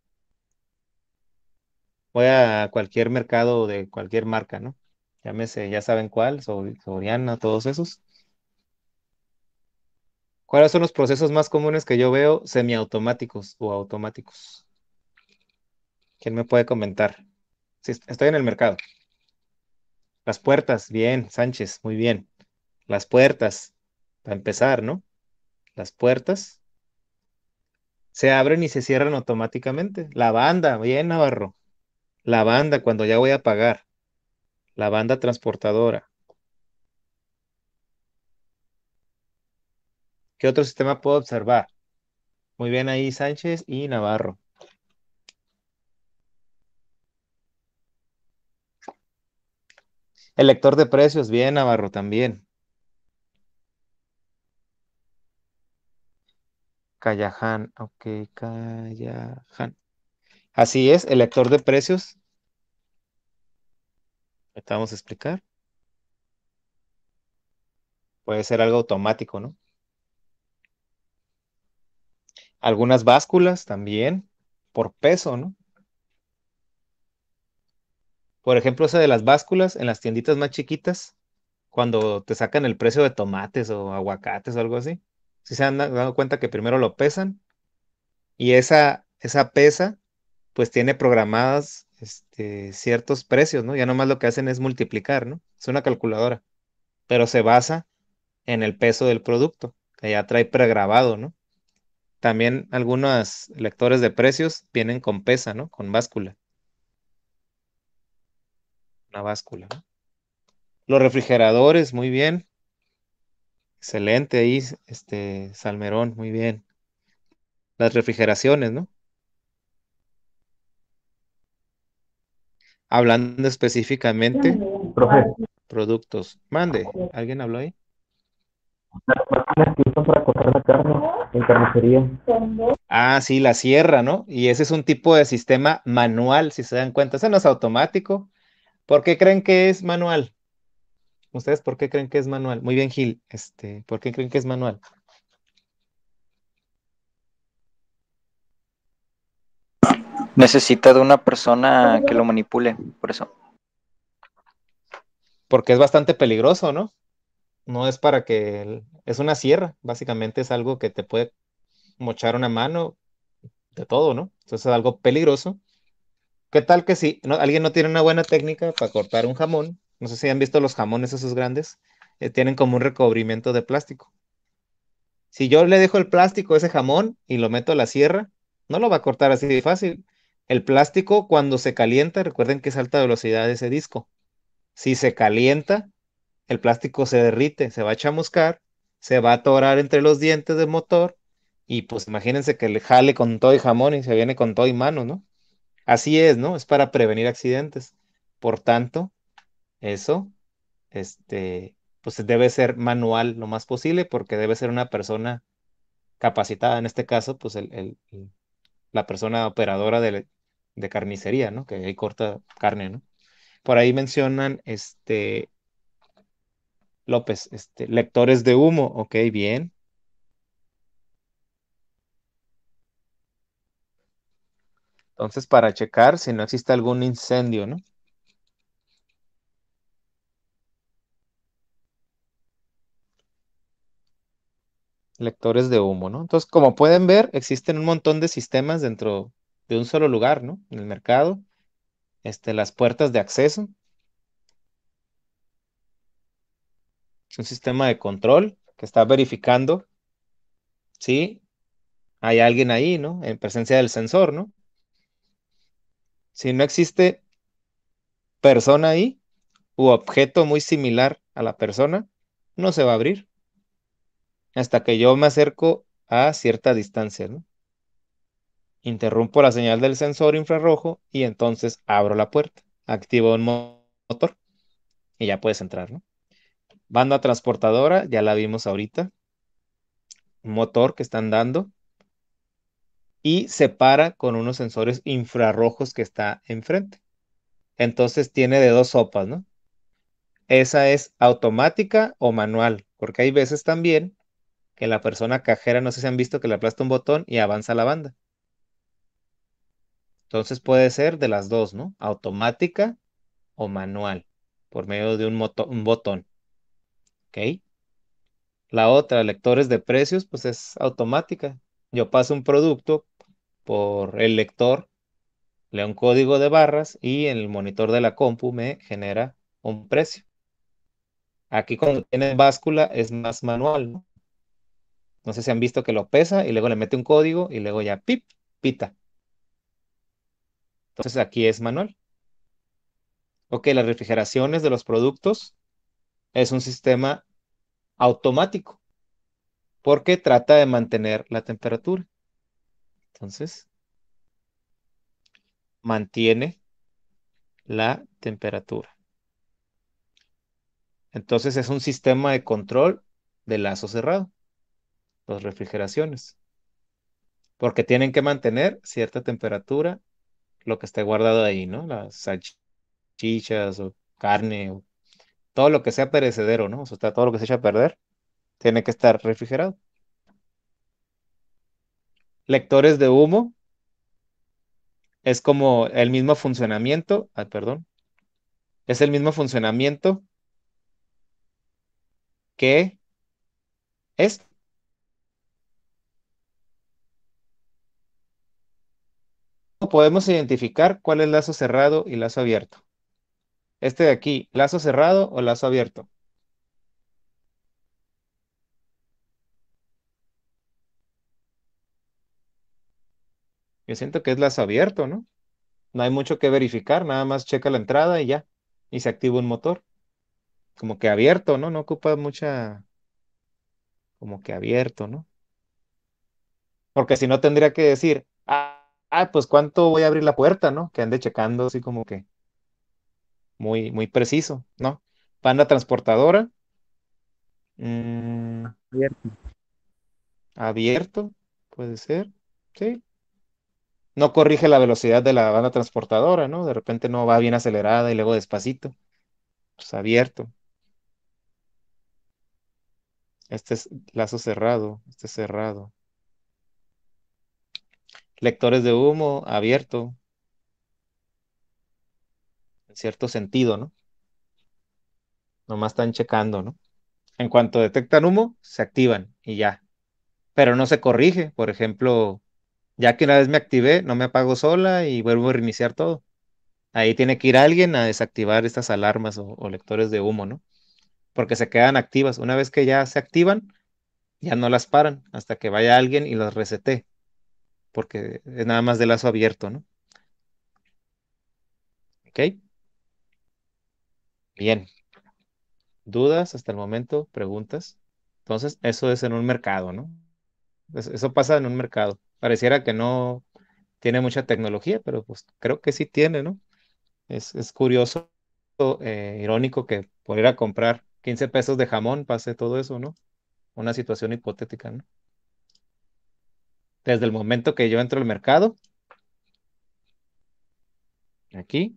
Voy a cualquier mercado de cualquier marca, ¿no? Llámese, ya saben cuál, Soriana, todos esos. ¿Cuáles son los procesos más comunes que yo veo semiautomáticos o automáticos? ¿Quién me puede comentar? estoy en el mercado. Las puertas, bien, Sánchez, muy bien. Las puertas, para empezar, ¿no? Las puertas se abren y se cierran automáticamente. La banda, bien Navarro. La banda cuando ya voy a pagar. La banda transportadora. ¿Qué otro sistema puedo observar? Muy bien ahí Sánchez y Navarro. El lector de precios, bien Navarro también. Callahan, ok, Callahan. Así es, el lector de precios. Te vamos a explicar. Puede ser algo automático, ¿no? Algunas básculas también, por peso, ¿no? Por ejemplo, esa de las básculas en las tienditas más chiquitas, cuando te sacan el precio de tomates o aguacates o algo así si se han dado cuenta que primero lo pesan y esa, esa pesa pues tiene programadas este, ciertos precios, ¿no? Ya nomás lo que hacen es multiplicar, ¿no? Es una calculadora, pero se basa en el peso del producto, que ya trae pregrabado, ¿no? También algunos lectores de precios vienen con pesa, ¿no? Con báscula. Una báscula. Los refrigeradores, muy bien. Excelente ahí, este, Salmerón, muy bien. Las refrigeraciones, ¿no? Hablando específicamente, productos. Mande, ¿alguien habló ahí? Las que para cortar la carne en carnicería. Ah, sí, la sierra, ¿no? Y ese es un tipo de sistema manual, si se dan cuenta. Ese no es automático. ¿Por qué creen que es manual? ¿Ustedes por qué creen que es manual? Muy bien, Gil. Este, ¿por qué creen que es manual? Necesita de una persona que lo manipule, por eso. Porque es bastante peligroso, ¿no? No es para que... Es una sierra, básicamente es algo que te puede mochar una mano, de todo, ¿no? Entonces es algo peligroso. ¿Qué tal que si alguien no tiene una buena técnica para cortar un jamón, no sé si han visto los jamones esos grandes, eh, tienen como un recubrimiento de plástico. Si yo le dejo el plástico a ese jamón y lo meto a la sierra, no lo va a cortar así de fácil. El plástico cuando se calienta, recuerden que es alta velocidad ese disco. Si se calienta, el plástico se derrite, se va a chamuscar, se va a atorar entre los dientes del motor y pues imagínense que le jale con todo y jamón y se viene con todo y mano, ¿no? Así es, ¿no? Es para prevenir accidentes. Por tanto, eso, este, pues debe ser manual lo más posible porque debe ser una persona capacitada, en este caso, pues el, la persona operadora de, de, carnicería, ¿no? Que ahí corta carne, ¿no? Por ahí mencionan, este, López, este, lectores de humo, ok, bien. Entonces, para checar si no existe algún incendio, ¿no? lectores de humo, ¿no? Entonces, como pueden ver, existen un montón de sistemas dentro de un solo lugar, ¿no? En el mercado, este, las puertas de acceso, un sistema de control que está verificando si hay alguien ahí, ¿no? En presencia del sensor, ¿no? Si no existe persona ahí u objeto muy similar a la persona, no se va a abrir hasta que yo me acerco a cierta distancia, ¿no? Interrumpo la señal del sensor infrarrojo y entonces abro la puerta, activo un motor y ya puedes entrar, ¿no? Banda transportadora, ya la vimos ahorita. Motor que están dando. Y se para con unos sensores infrarrojos que está enfrente. Entonces tiene de dos sopas, ¿no? Esa es automática o manual, porque hay veces también que la persona cajera, no sé si han visto, que le aplasta un botón y avanza la banda. Entonces puede ser de las dos, ¿no? Automática o manual, por medio de un, un botón. ¿Ok? La otra, lectores de precios, pues es automática. Yo paso un producto por el lector, leo un código de barras y en el monitor de la compu me genera un precio. Aquí cuando tiene báscula es más manual, ¿no? No sé si han visto que lo pesa y luego le mete un código y luego ya pip, pita. Entonces aquí es manual. Ok, las refrigeraciones de los productos es un sistema automático porque trata de mantener la temperatura. Entonces, mantiene la temperatura. Entonces es un sistema de control de lazo cerrado los refrigeraciones, porque tienen que mantener cierta temperatura lo que esté guardado ahí, ¿no? Las salchichas o carne o todo lo que sea perecedero, ¿no? O sea, todo lo que se echa a perder tiene que estar refrigerado. Lectores de humo es como el mismo funcionamiento, perdón, es el mismo funcionamiento que esto. podemos identificar cuál es lazo cerrado y lazo abierto? Este de aquí, ¿lazo cerrado o lazo abierto? Yo siento que es lazo abierto, ¿no? No hay mucho que verificar, nada más checa la entrada y ya. Y se activa un motor. Como que abierto, ¿no? No ocupa mucha... Como que abierto, ¿no? Porque si no tendría que decir, ah, ah, pues cuánto voy a abrir la puerta, ¿no? Que ande checando así como que muy, muy preciso, ¿no? Banda transportadora. Mm, abierto. Abierto, puede ser, sí. No corrige la velocidad de la banda transportadora, ¿no? De repente no va bien acelerada y luego despacito. Pues abierto. Este es lazo cerrado, este es cerrado lectores de humo abierto, en cierto sentido, ¿no? Nomás están checando, ¿no? En cuanto detectan humo, se activan y ya. Pero no se corrige, por ejemplo, ya que una vez me activé, no me apago sola y vuelvo a reiniciar todo. Ahí tiene que ir alguien a desactivar estas alarmas o, lectores de humo, ¿no? Porque se quedan activas. Una vez que ya se activan, ya no las paran hasta que vaya alguien y las resete porque es nada más de lazo abierto, ¿no? ¿Ok? Bien. ¿Dudas hasta el momento? ¿Preguntas? Entonces, eso es en un mercado, ¿no? Eso pasa en un mercado. Pareciera que no tiene mucha tecnología, pero pues creo que sí tiene, ¿no? Es, curioso, eh, irónico que por a comprar 15 pesos de jamón pase todo eso, ¿no? Una situación hipotética, ¿no? desde el momento que yo entro al mercado. Aquí.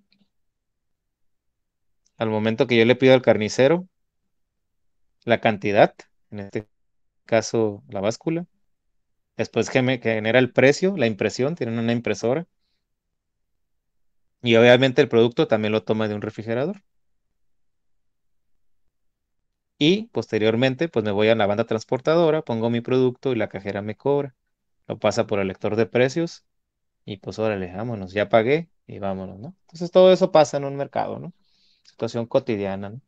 Al momento que yo le pido al carnicero la cantidad, en este caso la báscula. Después que, me, que genera el precio, la impresión, tienen una impresora. Y obviamente el producto también lo toma de un refrigerador. Y posteriormente, pues me voy a la banda transportadora, pongo mi producto y la cajera me cobra lo pasa por el lector de precios y pues órale, vámonos, ya pagué y vámonos, ¿no? Entonces todo eso pasa en un mercado, ¿no? Situación cotidiana, ¿no?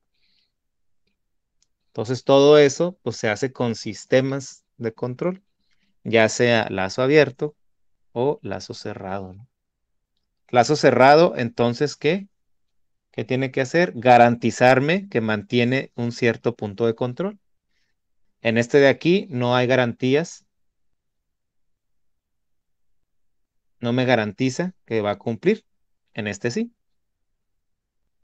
Entonces todo eso pues se hace con sistemas de control, ya sea lazo abierto o lazo cerrado, ¿no? Lazo cerrado, entonces, ¿qué? ¿Qué tiene que hacer? Garantizarme que mantiene un cierto punto de control. En este de aquí no hay garantías no me garantiza que va a cumplir. En este sí.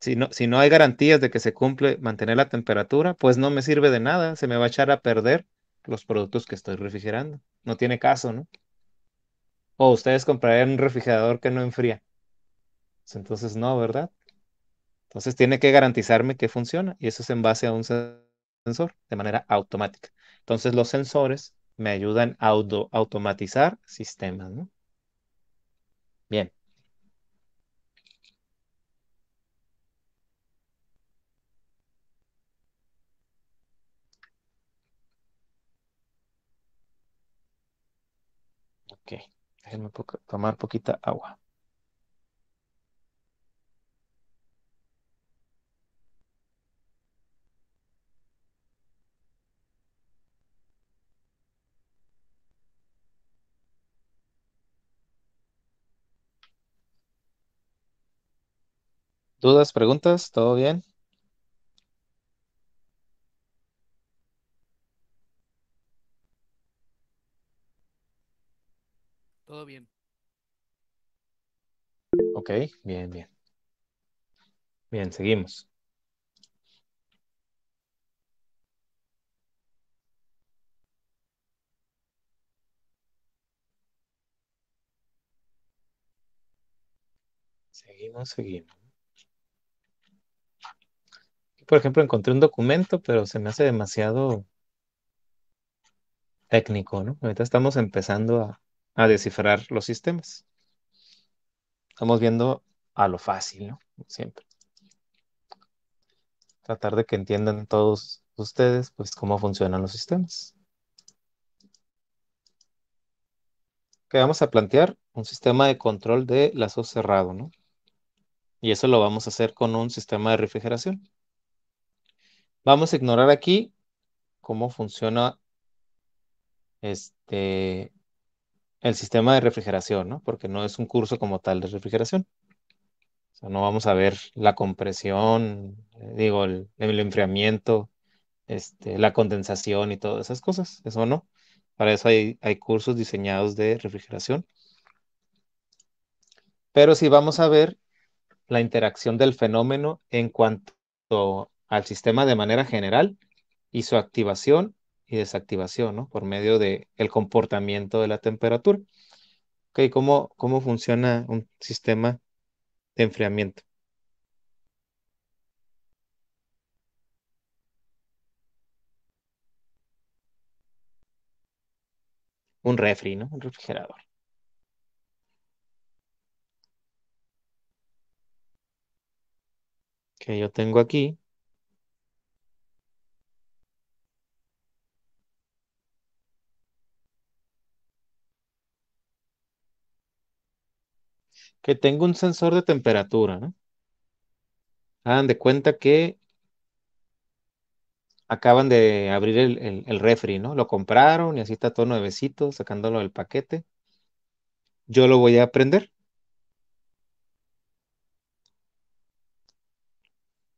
Si no, si no hay garantías de que se cumple mantener la temperatura, pues no me sirve de nada. Se me va a echar a perder los productos que estoy refrigerando. No tiene caso, ¿no? O ustedes comprarían un refrigerador que no enfría. Pues entonces no, ¿verdad? Entonces tiene que garantizarme que funciona y eso es en base a un sensor de manera automática. Entonces los sensores me ayudan a automatizar sistemas, ¿no? Bien. Okay. Déjenme tomar poquita agua. ¿Dudas, preguntas? ¿Todo bien? Todo bien. Ok, bien, bien. Bien, seguimos. Seguimos, seguimos por ejemplo, encontré un documento, pero se me hace demasiado técnico, ¿no? Ahorita estamos empezando a, descifrar los sistemas. Estamos viendo a lo fácil, ¿no? Siempre. Tratar de que entiendan todos ustedes, pues, cómo funcionan los sistemas. Que vamos a plantear un sistema de control de lazo cerrado, ¿no? Y eso lo vamos a hacer con un sistema de refrigeración. Vamos a ignorar aquí cómo funciona este, el sistema de refrigeración, ¿no? Porque no es un curso como tal de refrigeración. no vamos a ver la compresión, digo, el, enfriamiento, este, la condensación y todas esas cosas. Eso no. Para eso hay, hay cursos diseñados de refrigeración. Pero sí vamos a ver la interacción del fenómeno en cuanto al sistema de manera general y su activación y desactivación, ¿no? Por medio del comportamiento de la temperatura. Ok, ¿cómo, ¿Cómo funciona un sistema de enfriamiento? Un refri, ¿no? Un refrigerador. Que yo tengo aquí que tengo un sensor de temperatura, ¿no? Hagan de cuenta que acaban de abrir el, refri, ¿no? Lo compraron y así está todo nuevecito, sacándolo del paquete. Yo lo voy a prender.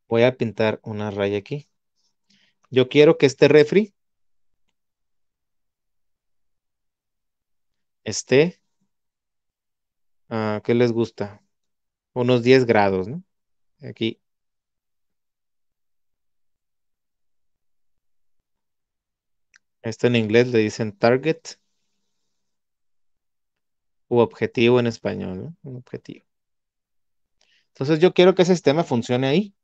Voy a pintar una raya aquí. Yo quiero que este refri esté Ah, ¿Qué les gusta? Unos 10 grados, ¿no? Aquí. Esto en inglés le dicen target u objetivo en español, ¿no? Un objetivo. Entonces yo quiero que ese sistema funcione ahí.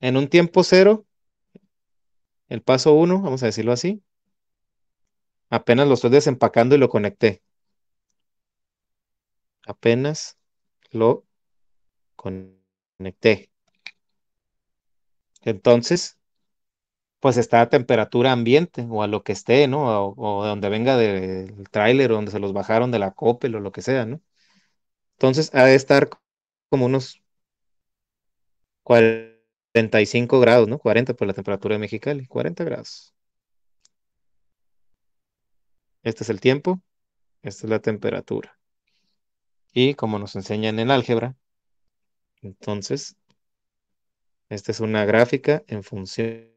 En un tiempo cero, el paso uno, vamos a decirlo así, apenas lo estoy desempacando y lo conecté apenas lo conecté. Entonces, pues está a temperatura ambiente o a lo que esté, ¿no? O, donde venga del tráiler o donde se los bajaron de la Coppel o lo que sea, ¿no? Entonces, ha de estar como unos 45 grados, ¿no? 40 por la temperatura de Mexicali, 40 grados. Este es el tiempo, esta es la temperatura y como nos enseñan en álgebra, entonces, esta es una gráfica en función,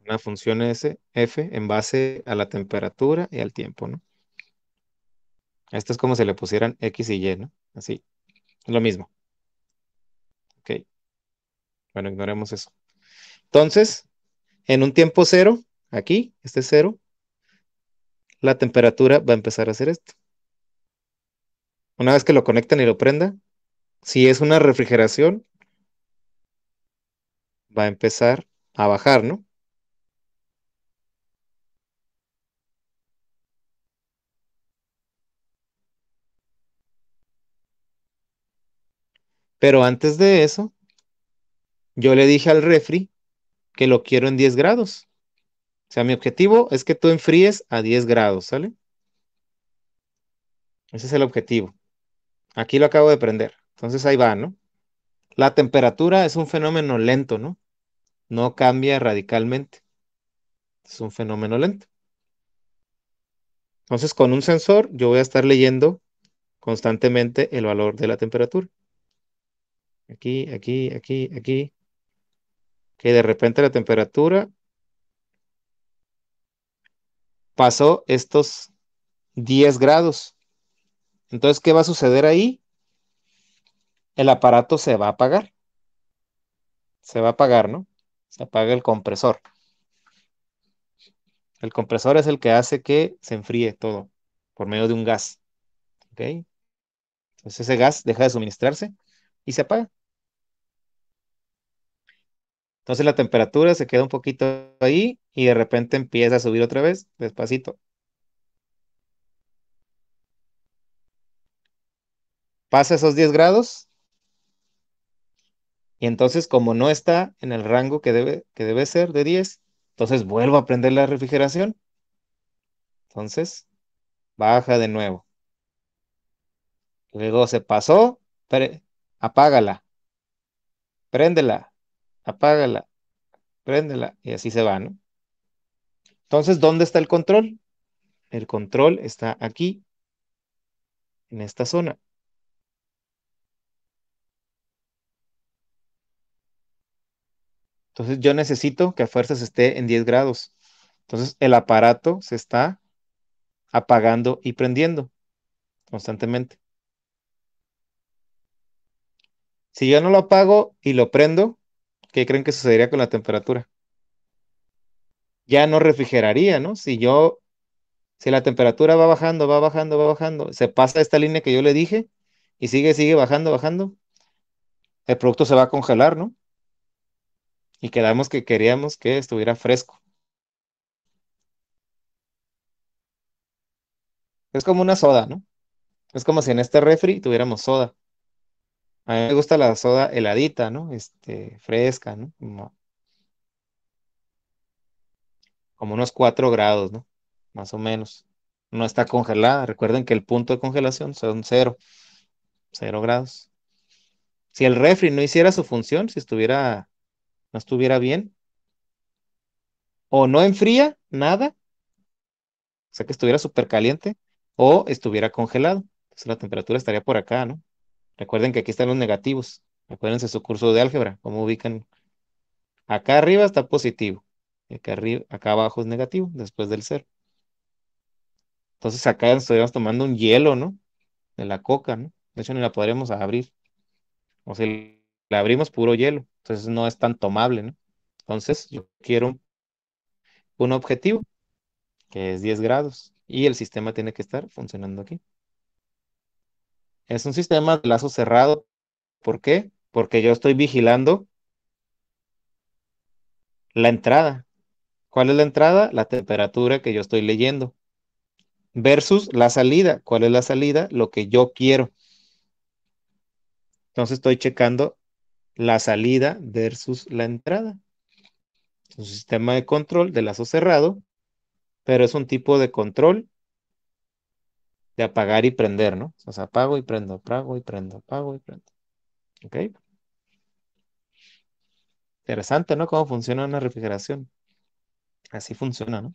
una función S, F, en base a la temperatura y al tiempo, ¿no? Esto es como si le pusieran X y Y, ¿no? Así, es lo mismo. Ok. Bueno, ignoremos eso. Entonces, en un tiempo cero, aquí, este cero, la temperatura va a empezar a hacer esto. Una vez que lo conectan y lo prenda, si es una refrigeración, va a empezar a bajar, ¿no? Pero antes de eso, yo le dije al refri que lo quiero en 10 grados sea, mi objetivo es que tú enfríes a 10 grados, ¿sale? Ese es el objetivo. Aquí lo acabo de prender. Entonces ahí va, ¿no? La temperatura es un fenómeno lento, ¿no? No cambia radicalmente. Es un fenómeno lento. Entonces con un sensor yo voy a estar leyendo constantemente el valor de la temperatura. Aquí, aquí, aquí, aquí. Que de repente la temperatura pasó estos 10 grados. Entonces, ¿qué va a suceder ahí? El aparato se va a apagar. Se va a apagar, ¿no? Se apaga el compresor. El compresor es el que hace que se enfríe todo por medio de un gas. ¿Ok? Entonces ese gas deja de suministrarse y se apaga. Entonces la temperatura se queda un poquito ahí y de repente empieza a subir otra vez, despacito. Pasa esos 10 grados y entonces como no está en el rango que debe, que debe ser de 10, entonces vuelvo a prender la refrigeración. Entonces baja de nuevo. Luego se pasó, apágala, préndela, apágala, préndela y así se va, ¿no? Entonces, ¿dónde está el control? El control está aquí, en esta zona. Entonces yo necesito que a fuerzas esté en 10 grados. Entonces el aparato se está apagando y prendiendo constantemente. Si yo no lo apago y lo prendo, ¿Qué creen que sucedería con la temperatura? Ya no refrigeraría, ¿no? Si yo, si la temperatura va bajando, va bajando, va bajando, se pasa esta línea que yo le dije y sigue, sigue bajando, bajando, el producto se va a congelar, ¿no? Y quedamos que queríamos que estuviera fresco. Es como una soda, ¿no? Es como si en este refri tuviéramos soda. A mí me gusta la soda heladita, ¿no? Este, fresca, ¿no? Como, unos 4 grados, ¿no? Más o menos. No está congelada. Recuerden que el punto de congelación son 0. 0 grados. Si el refri no hiciera su función, si estuviera, no estuviera bien, o no enfría nada, o sea que estuviera súper caliente, o estuviera congelado. Entonces la temperatura estaría por acá, ¿no? Recuerden que aquí están los negativos. Acuérdense su curso de álgebra, cómo ubican. Acá arriba está positivo. acá, arriba, acá abajo es negativo, después del cero. Entonces acá estaríamos tomando un hielo, ¿no? De la coca, ¿no? De hecho, ni la podremos abrir. O si la abrimos, puro hielo. Entonces no es tan tomable, ¿no? Entonces yo quiero un objetivo, que es 10 grados. Y el sistema tiene que estar funcionando aquí. Es un sistema de lazo cerrado. ¿Por qué? Porque yo estoy vigilando la entrada. ¿Cuál es la entrada? La temperatura que yo estoy leyendo. Versus la salida. ¿Cuál es la salida? Lo que yo quiero. Entonces estoy checando la salida versus la entrada. Es un sistema de control de lazo cerrado, pero es un tipo de control de apagar y prender, ¿no? O sea, apago y prendo, apago y prendo, apago y prendo. ¿Ok? Interesante, ¿no? Cómo funciona una refrigeración. Así funciona, ¿no?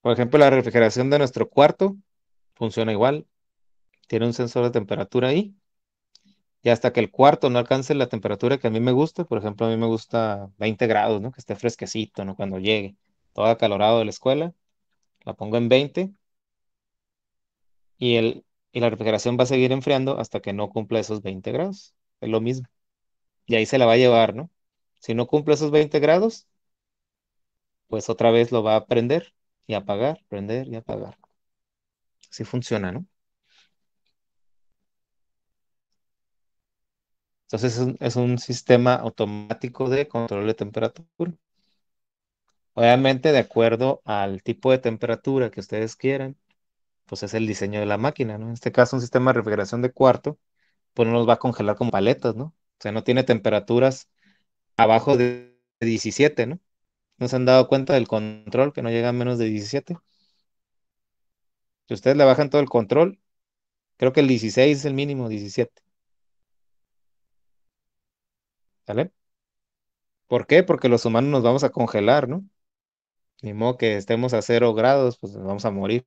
Por ejemplo, la refrigeración de nuestro cuarto funciona igual. Tiene un sensor de temperatura ahí. Y hasta que el cuarto no alcance la temperatura que a mí me gusta, por ejemplo, a mí me gusta 20 grados, ¿no? Que esté fresquecito, ¿no? Cuando llegue, todo acalorado de la escuela, la pongo en 20 y, el, y la refrigeración va a seguir enfriando hasta que no cumpla esos 20 grados. Es lo mismo. Y ahí se la va a llevar, ¿no? Si no cumple esos 20 grados, pues otra vez lo va a prender y apagar, prender y apagar. Así funciona, ¿no? Entonces es un, sistema automático de control de temperatura. Obviamente de acuerdo al tipo de temperatura que ustedes quieran, pues es el diseño de la máquina, ¿no? En este caso, un sistema de refrigeración de cuarto, pues no nos va a congelar con paletas, ¿no? O sea, no tiene temperaturas abajo de 17, ¿no? ¿No se han dado cuenta del control que no llega a menos de 17? Si ustedes le bajan todo el control, creo que el 16 es el mínimo, 17. ¿Sale? ¿Por qué? Porque los humanos nos vamos a congelar, ¿no? Ni modo que estemos a cero grados, pues nos vamos a morir.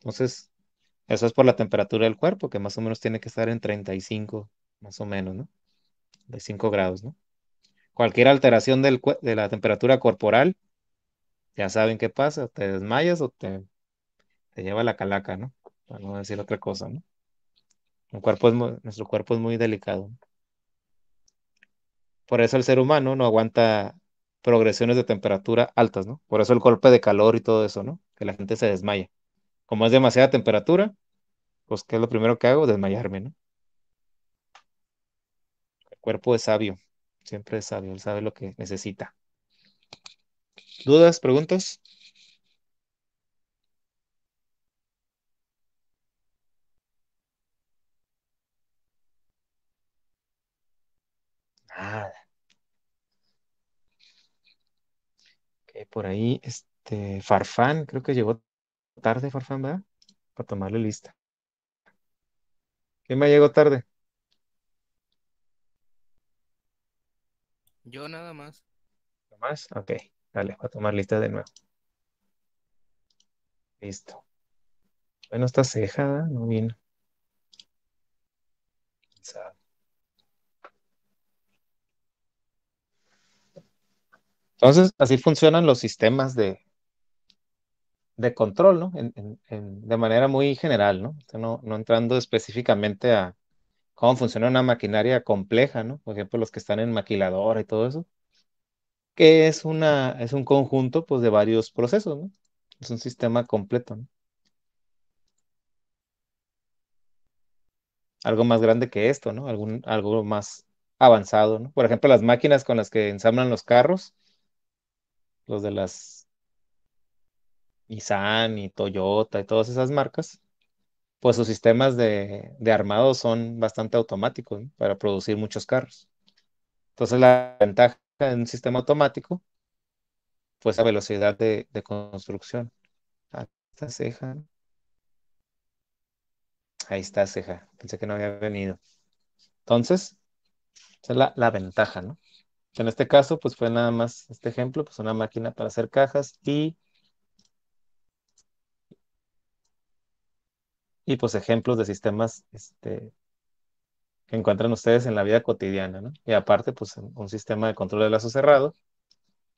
Entonces, eso es por la temperatura del cuerpo, que más o menos tiene que estar en 35, más o menos, ¿no? De 5 grados, ¿no? Cualquier alteración de la temperatura corporal, ya saben qué pasa, te desmayas o te, te lleva la calaca, ¿no? Para no decir otra cosa, ¿no? nuestro cuerpo es muy delicado. Por eso el ser humano no aguanta progresiones de temperatura altas, ¿no? Por eso el golpe de calor y todo eso, ¿no? Que la gente se desmaya como es demasiada temperatura, pues ¿qué es lo primero que hago? Desmayarme, ¿no? El cuerpo es sabio, siempre es sabio, él sabe lo que necesita. ¿Dudas, preguntas? Nada. Ok, por ahí, este, Farfán, creo que llegó tarde, Farfán, ¿verdad? Para tomarle lista. ¿Quién me llegó tarde? Yo nada más. ¿Nada más? Ok, dale, para tomar lista de nuevo. Listo. Bueno, está cejada, no vino. Entonces, así funcionan los sistemas de, de control, ¿no? de manera muy general, ¿no? ¿no? entrando específicamente a cómo funciona una maquinaria compleja, ¿no? Por ejemplo, los que están en maquiladora y todo eso, que es, una, es un conjunto, pues, de varios procesos, ¿no? Es un sistema completo, ¿no? Algo más grande que esto, ¿no? algo más avanzado, ¿no? Por ejemplo, las máquinas con las que ensamblan los carros, los de las Nissan y Toyota y todas esas marcas, pues sus sistemas de, armado son bastante automáticos para producir muchos carros. Entonces la ventaja en un sistema automático, pues la velocidad de, construcción. Ahí está ceja. Ahí está ceja. Pensé que no había venido. Entonces, esa es la, la ventaja, ¿no? En este caso, pues fue nada más este ejemplo, pues una máquina para hacer cajas y y pues ejemplos de sistemas este, que encuentran ustedes en la vida cotidiana, ¿no? Y aparte, pues un sistema de control de lazo cerrado,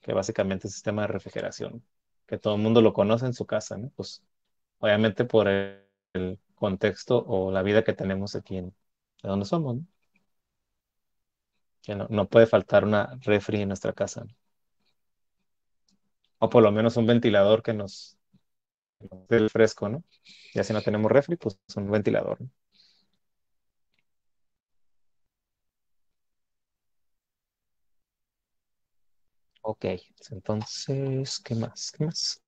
que básicamente es un sistema de refrigeración, que todo el mundo lo conoce en su casa, ¿no? Pues obviamente por el contexto o la vida que tenemos aquí de donde somos, ¿no? Que no, puede faltar una refri en nuestra casa, ¿no? O por lo menos un ventilador que nos el fresco, ¿no? y así no tenemos refri, pues un ventilador. ¿no? Ok, entonces, ¿qué más? ¿Qué más?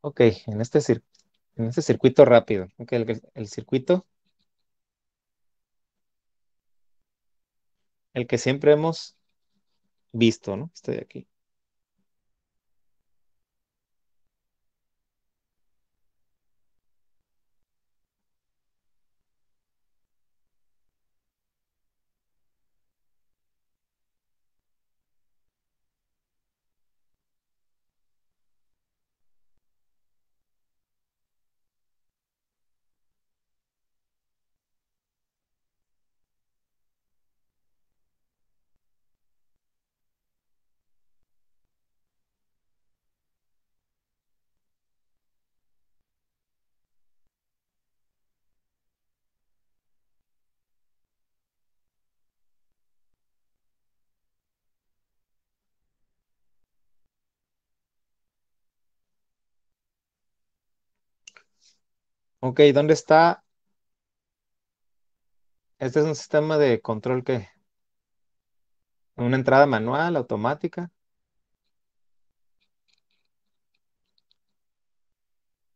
Ok, en este, en este circuito rápido, okay, el, el circuito el que siempre hemos visto, ¿no? Estoy aquí. Ok, ¿dónde está? Este es un sistema de control que... Una entrada manual, automática.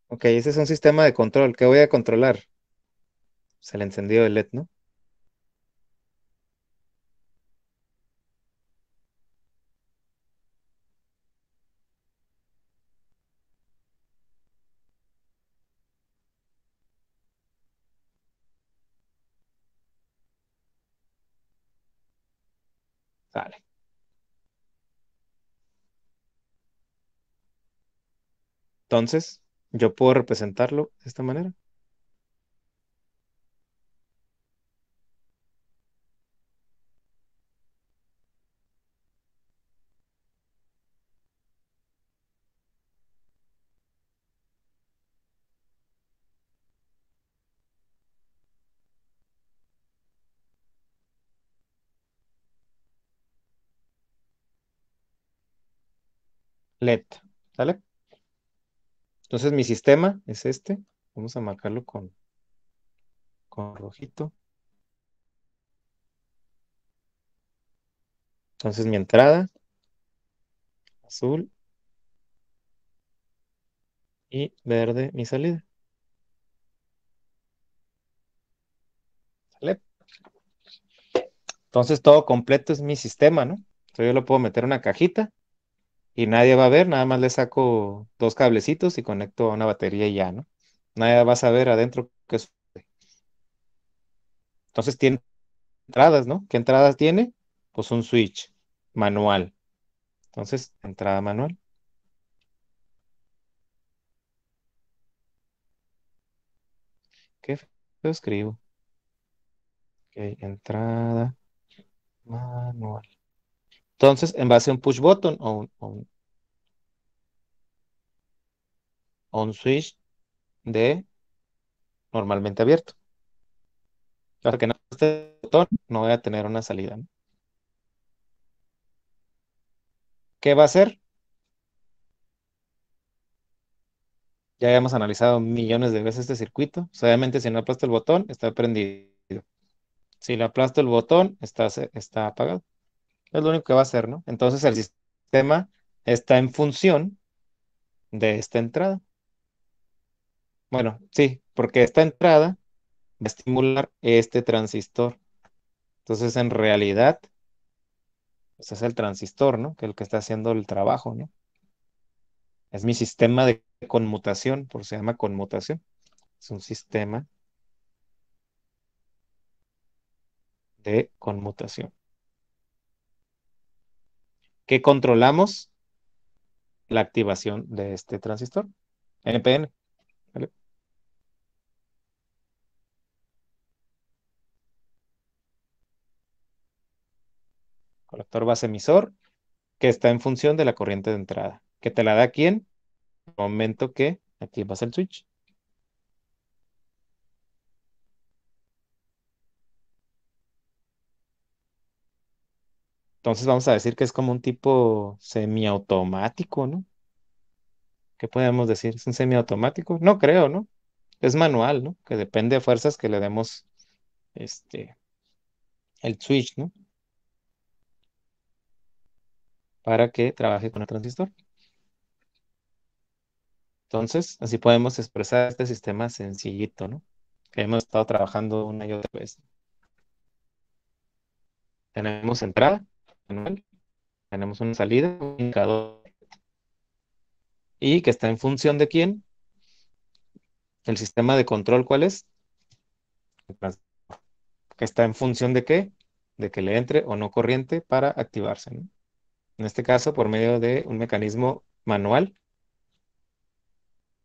Ok, ese es un sistema de control. ¿Qué voy a controlar? Se le encendió el LED, ¿no? Entonces, yo puedo representarlo de esta manera. LED, ¿sale? Entonces mi sistema es este. Vamos a marcarlo con, con rojito. Entonces mi entrada, azul y verde mi salida. ¿Sale? Entonces todo completo es mi sistema, ¿no? Entonces yo lo puedo meter en una cajita y nadie va a ver, nada más le saco dos cablecitos y conecto a una batería y ya, ¿no? Nadie va a saber adentro qué sucede. Entonces tiene entradas, ¿no? ¿Qué entradas tiene? Pues un switch manual. Entonces, entrada manual. ¿Qué escribo? Ok, entrada manual. Entonces, en base a un push button o un, switch de normalmente abierto. Para que no botón, no voy a tener una salida. ¿Qué va a hacer? Ya hemos analizado millones de veces este circuito. Obviamente, si no aplasto el botón, está prendido. Si le aplasto el botón, está apagado. Es lo único que va a hacer, ¿no? Entonces el sistema está en función de esta entrada. Bueno, sí, porque esta entrada va a estimular este transistor. Entonces, en realidad, ese pues, es el transistor, ¿no? Que es el que está haciendo el trabajo, ¿no? Es mi sistema de conmutación, por se llama conmutación. Es un sistema de conmutación que controlamos la activación de este transistor, NPN. Colector base emisor, que está en función de la corriente de entrada. ¿Que te la da quién? El momento que activas el switch. Entonces vamos a decir que es como un tipo semiautomático, ¿no? ¿Qué podemos decir? ¿Es un semiautomático? No creo, ¿no? Es manual, ¿no? Que depende de fuerzas que le demos este el switch, ¿no? Para que trabaje con el transistor. Entonces, así podemos expresar este sistema sencillito, ¿no? Que hemos estado trabajando una y otra vez. Tenemos entrada, tenemos una salida, indicador. ¿Y que está en función de quién? ¿El sistema de control cuál es? ¿Que está en función de qué? De que le entre o no corriente para activarse. En este caso, por medio de un mecanismo manual,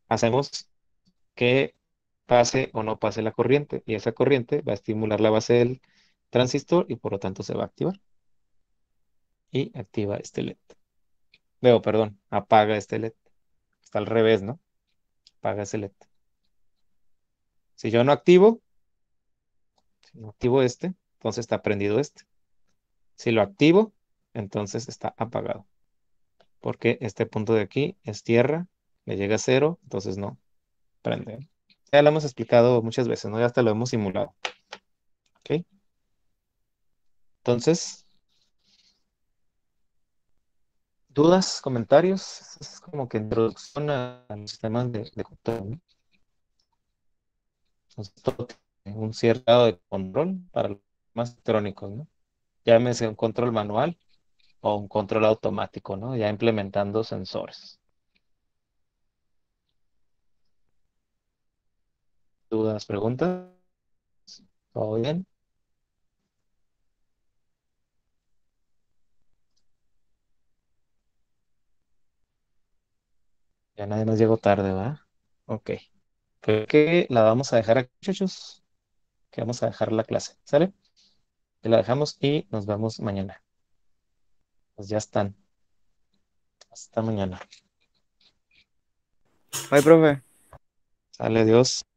hacemos que pase o no pase la corriente y esa corriente va a estimular la base del transistor y por lo tanto se va a activar y activa este LED. Veo, perdón, apaga este LED. Está al revés, ¿no? Apaga ese LED. Si yo no activo, si no activo este, entonces está prendido este. Si lo activo, entonces está apagado. Porque este punto de aquí es tierra, le llega a cero, entonces no prende. Ya lo hemos explicado muchas veces, ¿no? Ya hasta lo hemos simulado. ¿Ok? Entonces, dudas, comentarios, es como que introducción a los de, control. un cierto grado de control para los temas electrónicos, ¿no? Llámese un control manual o un control automático, ¿no? Ya implementando sensores. ¿Dudas, preguntas? ¿Todo bien? Ya nadie más llegó tarde, ¿verdad? Ok. Creo pues que la vamos a dejar aquí, muchachos. Que vamos a dejar la clase, ¿sale? Que la dejamos y nos vemos mañana. Pues ya están. Hasta mañana. Bye, profe. Sale, Dios.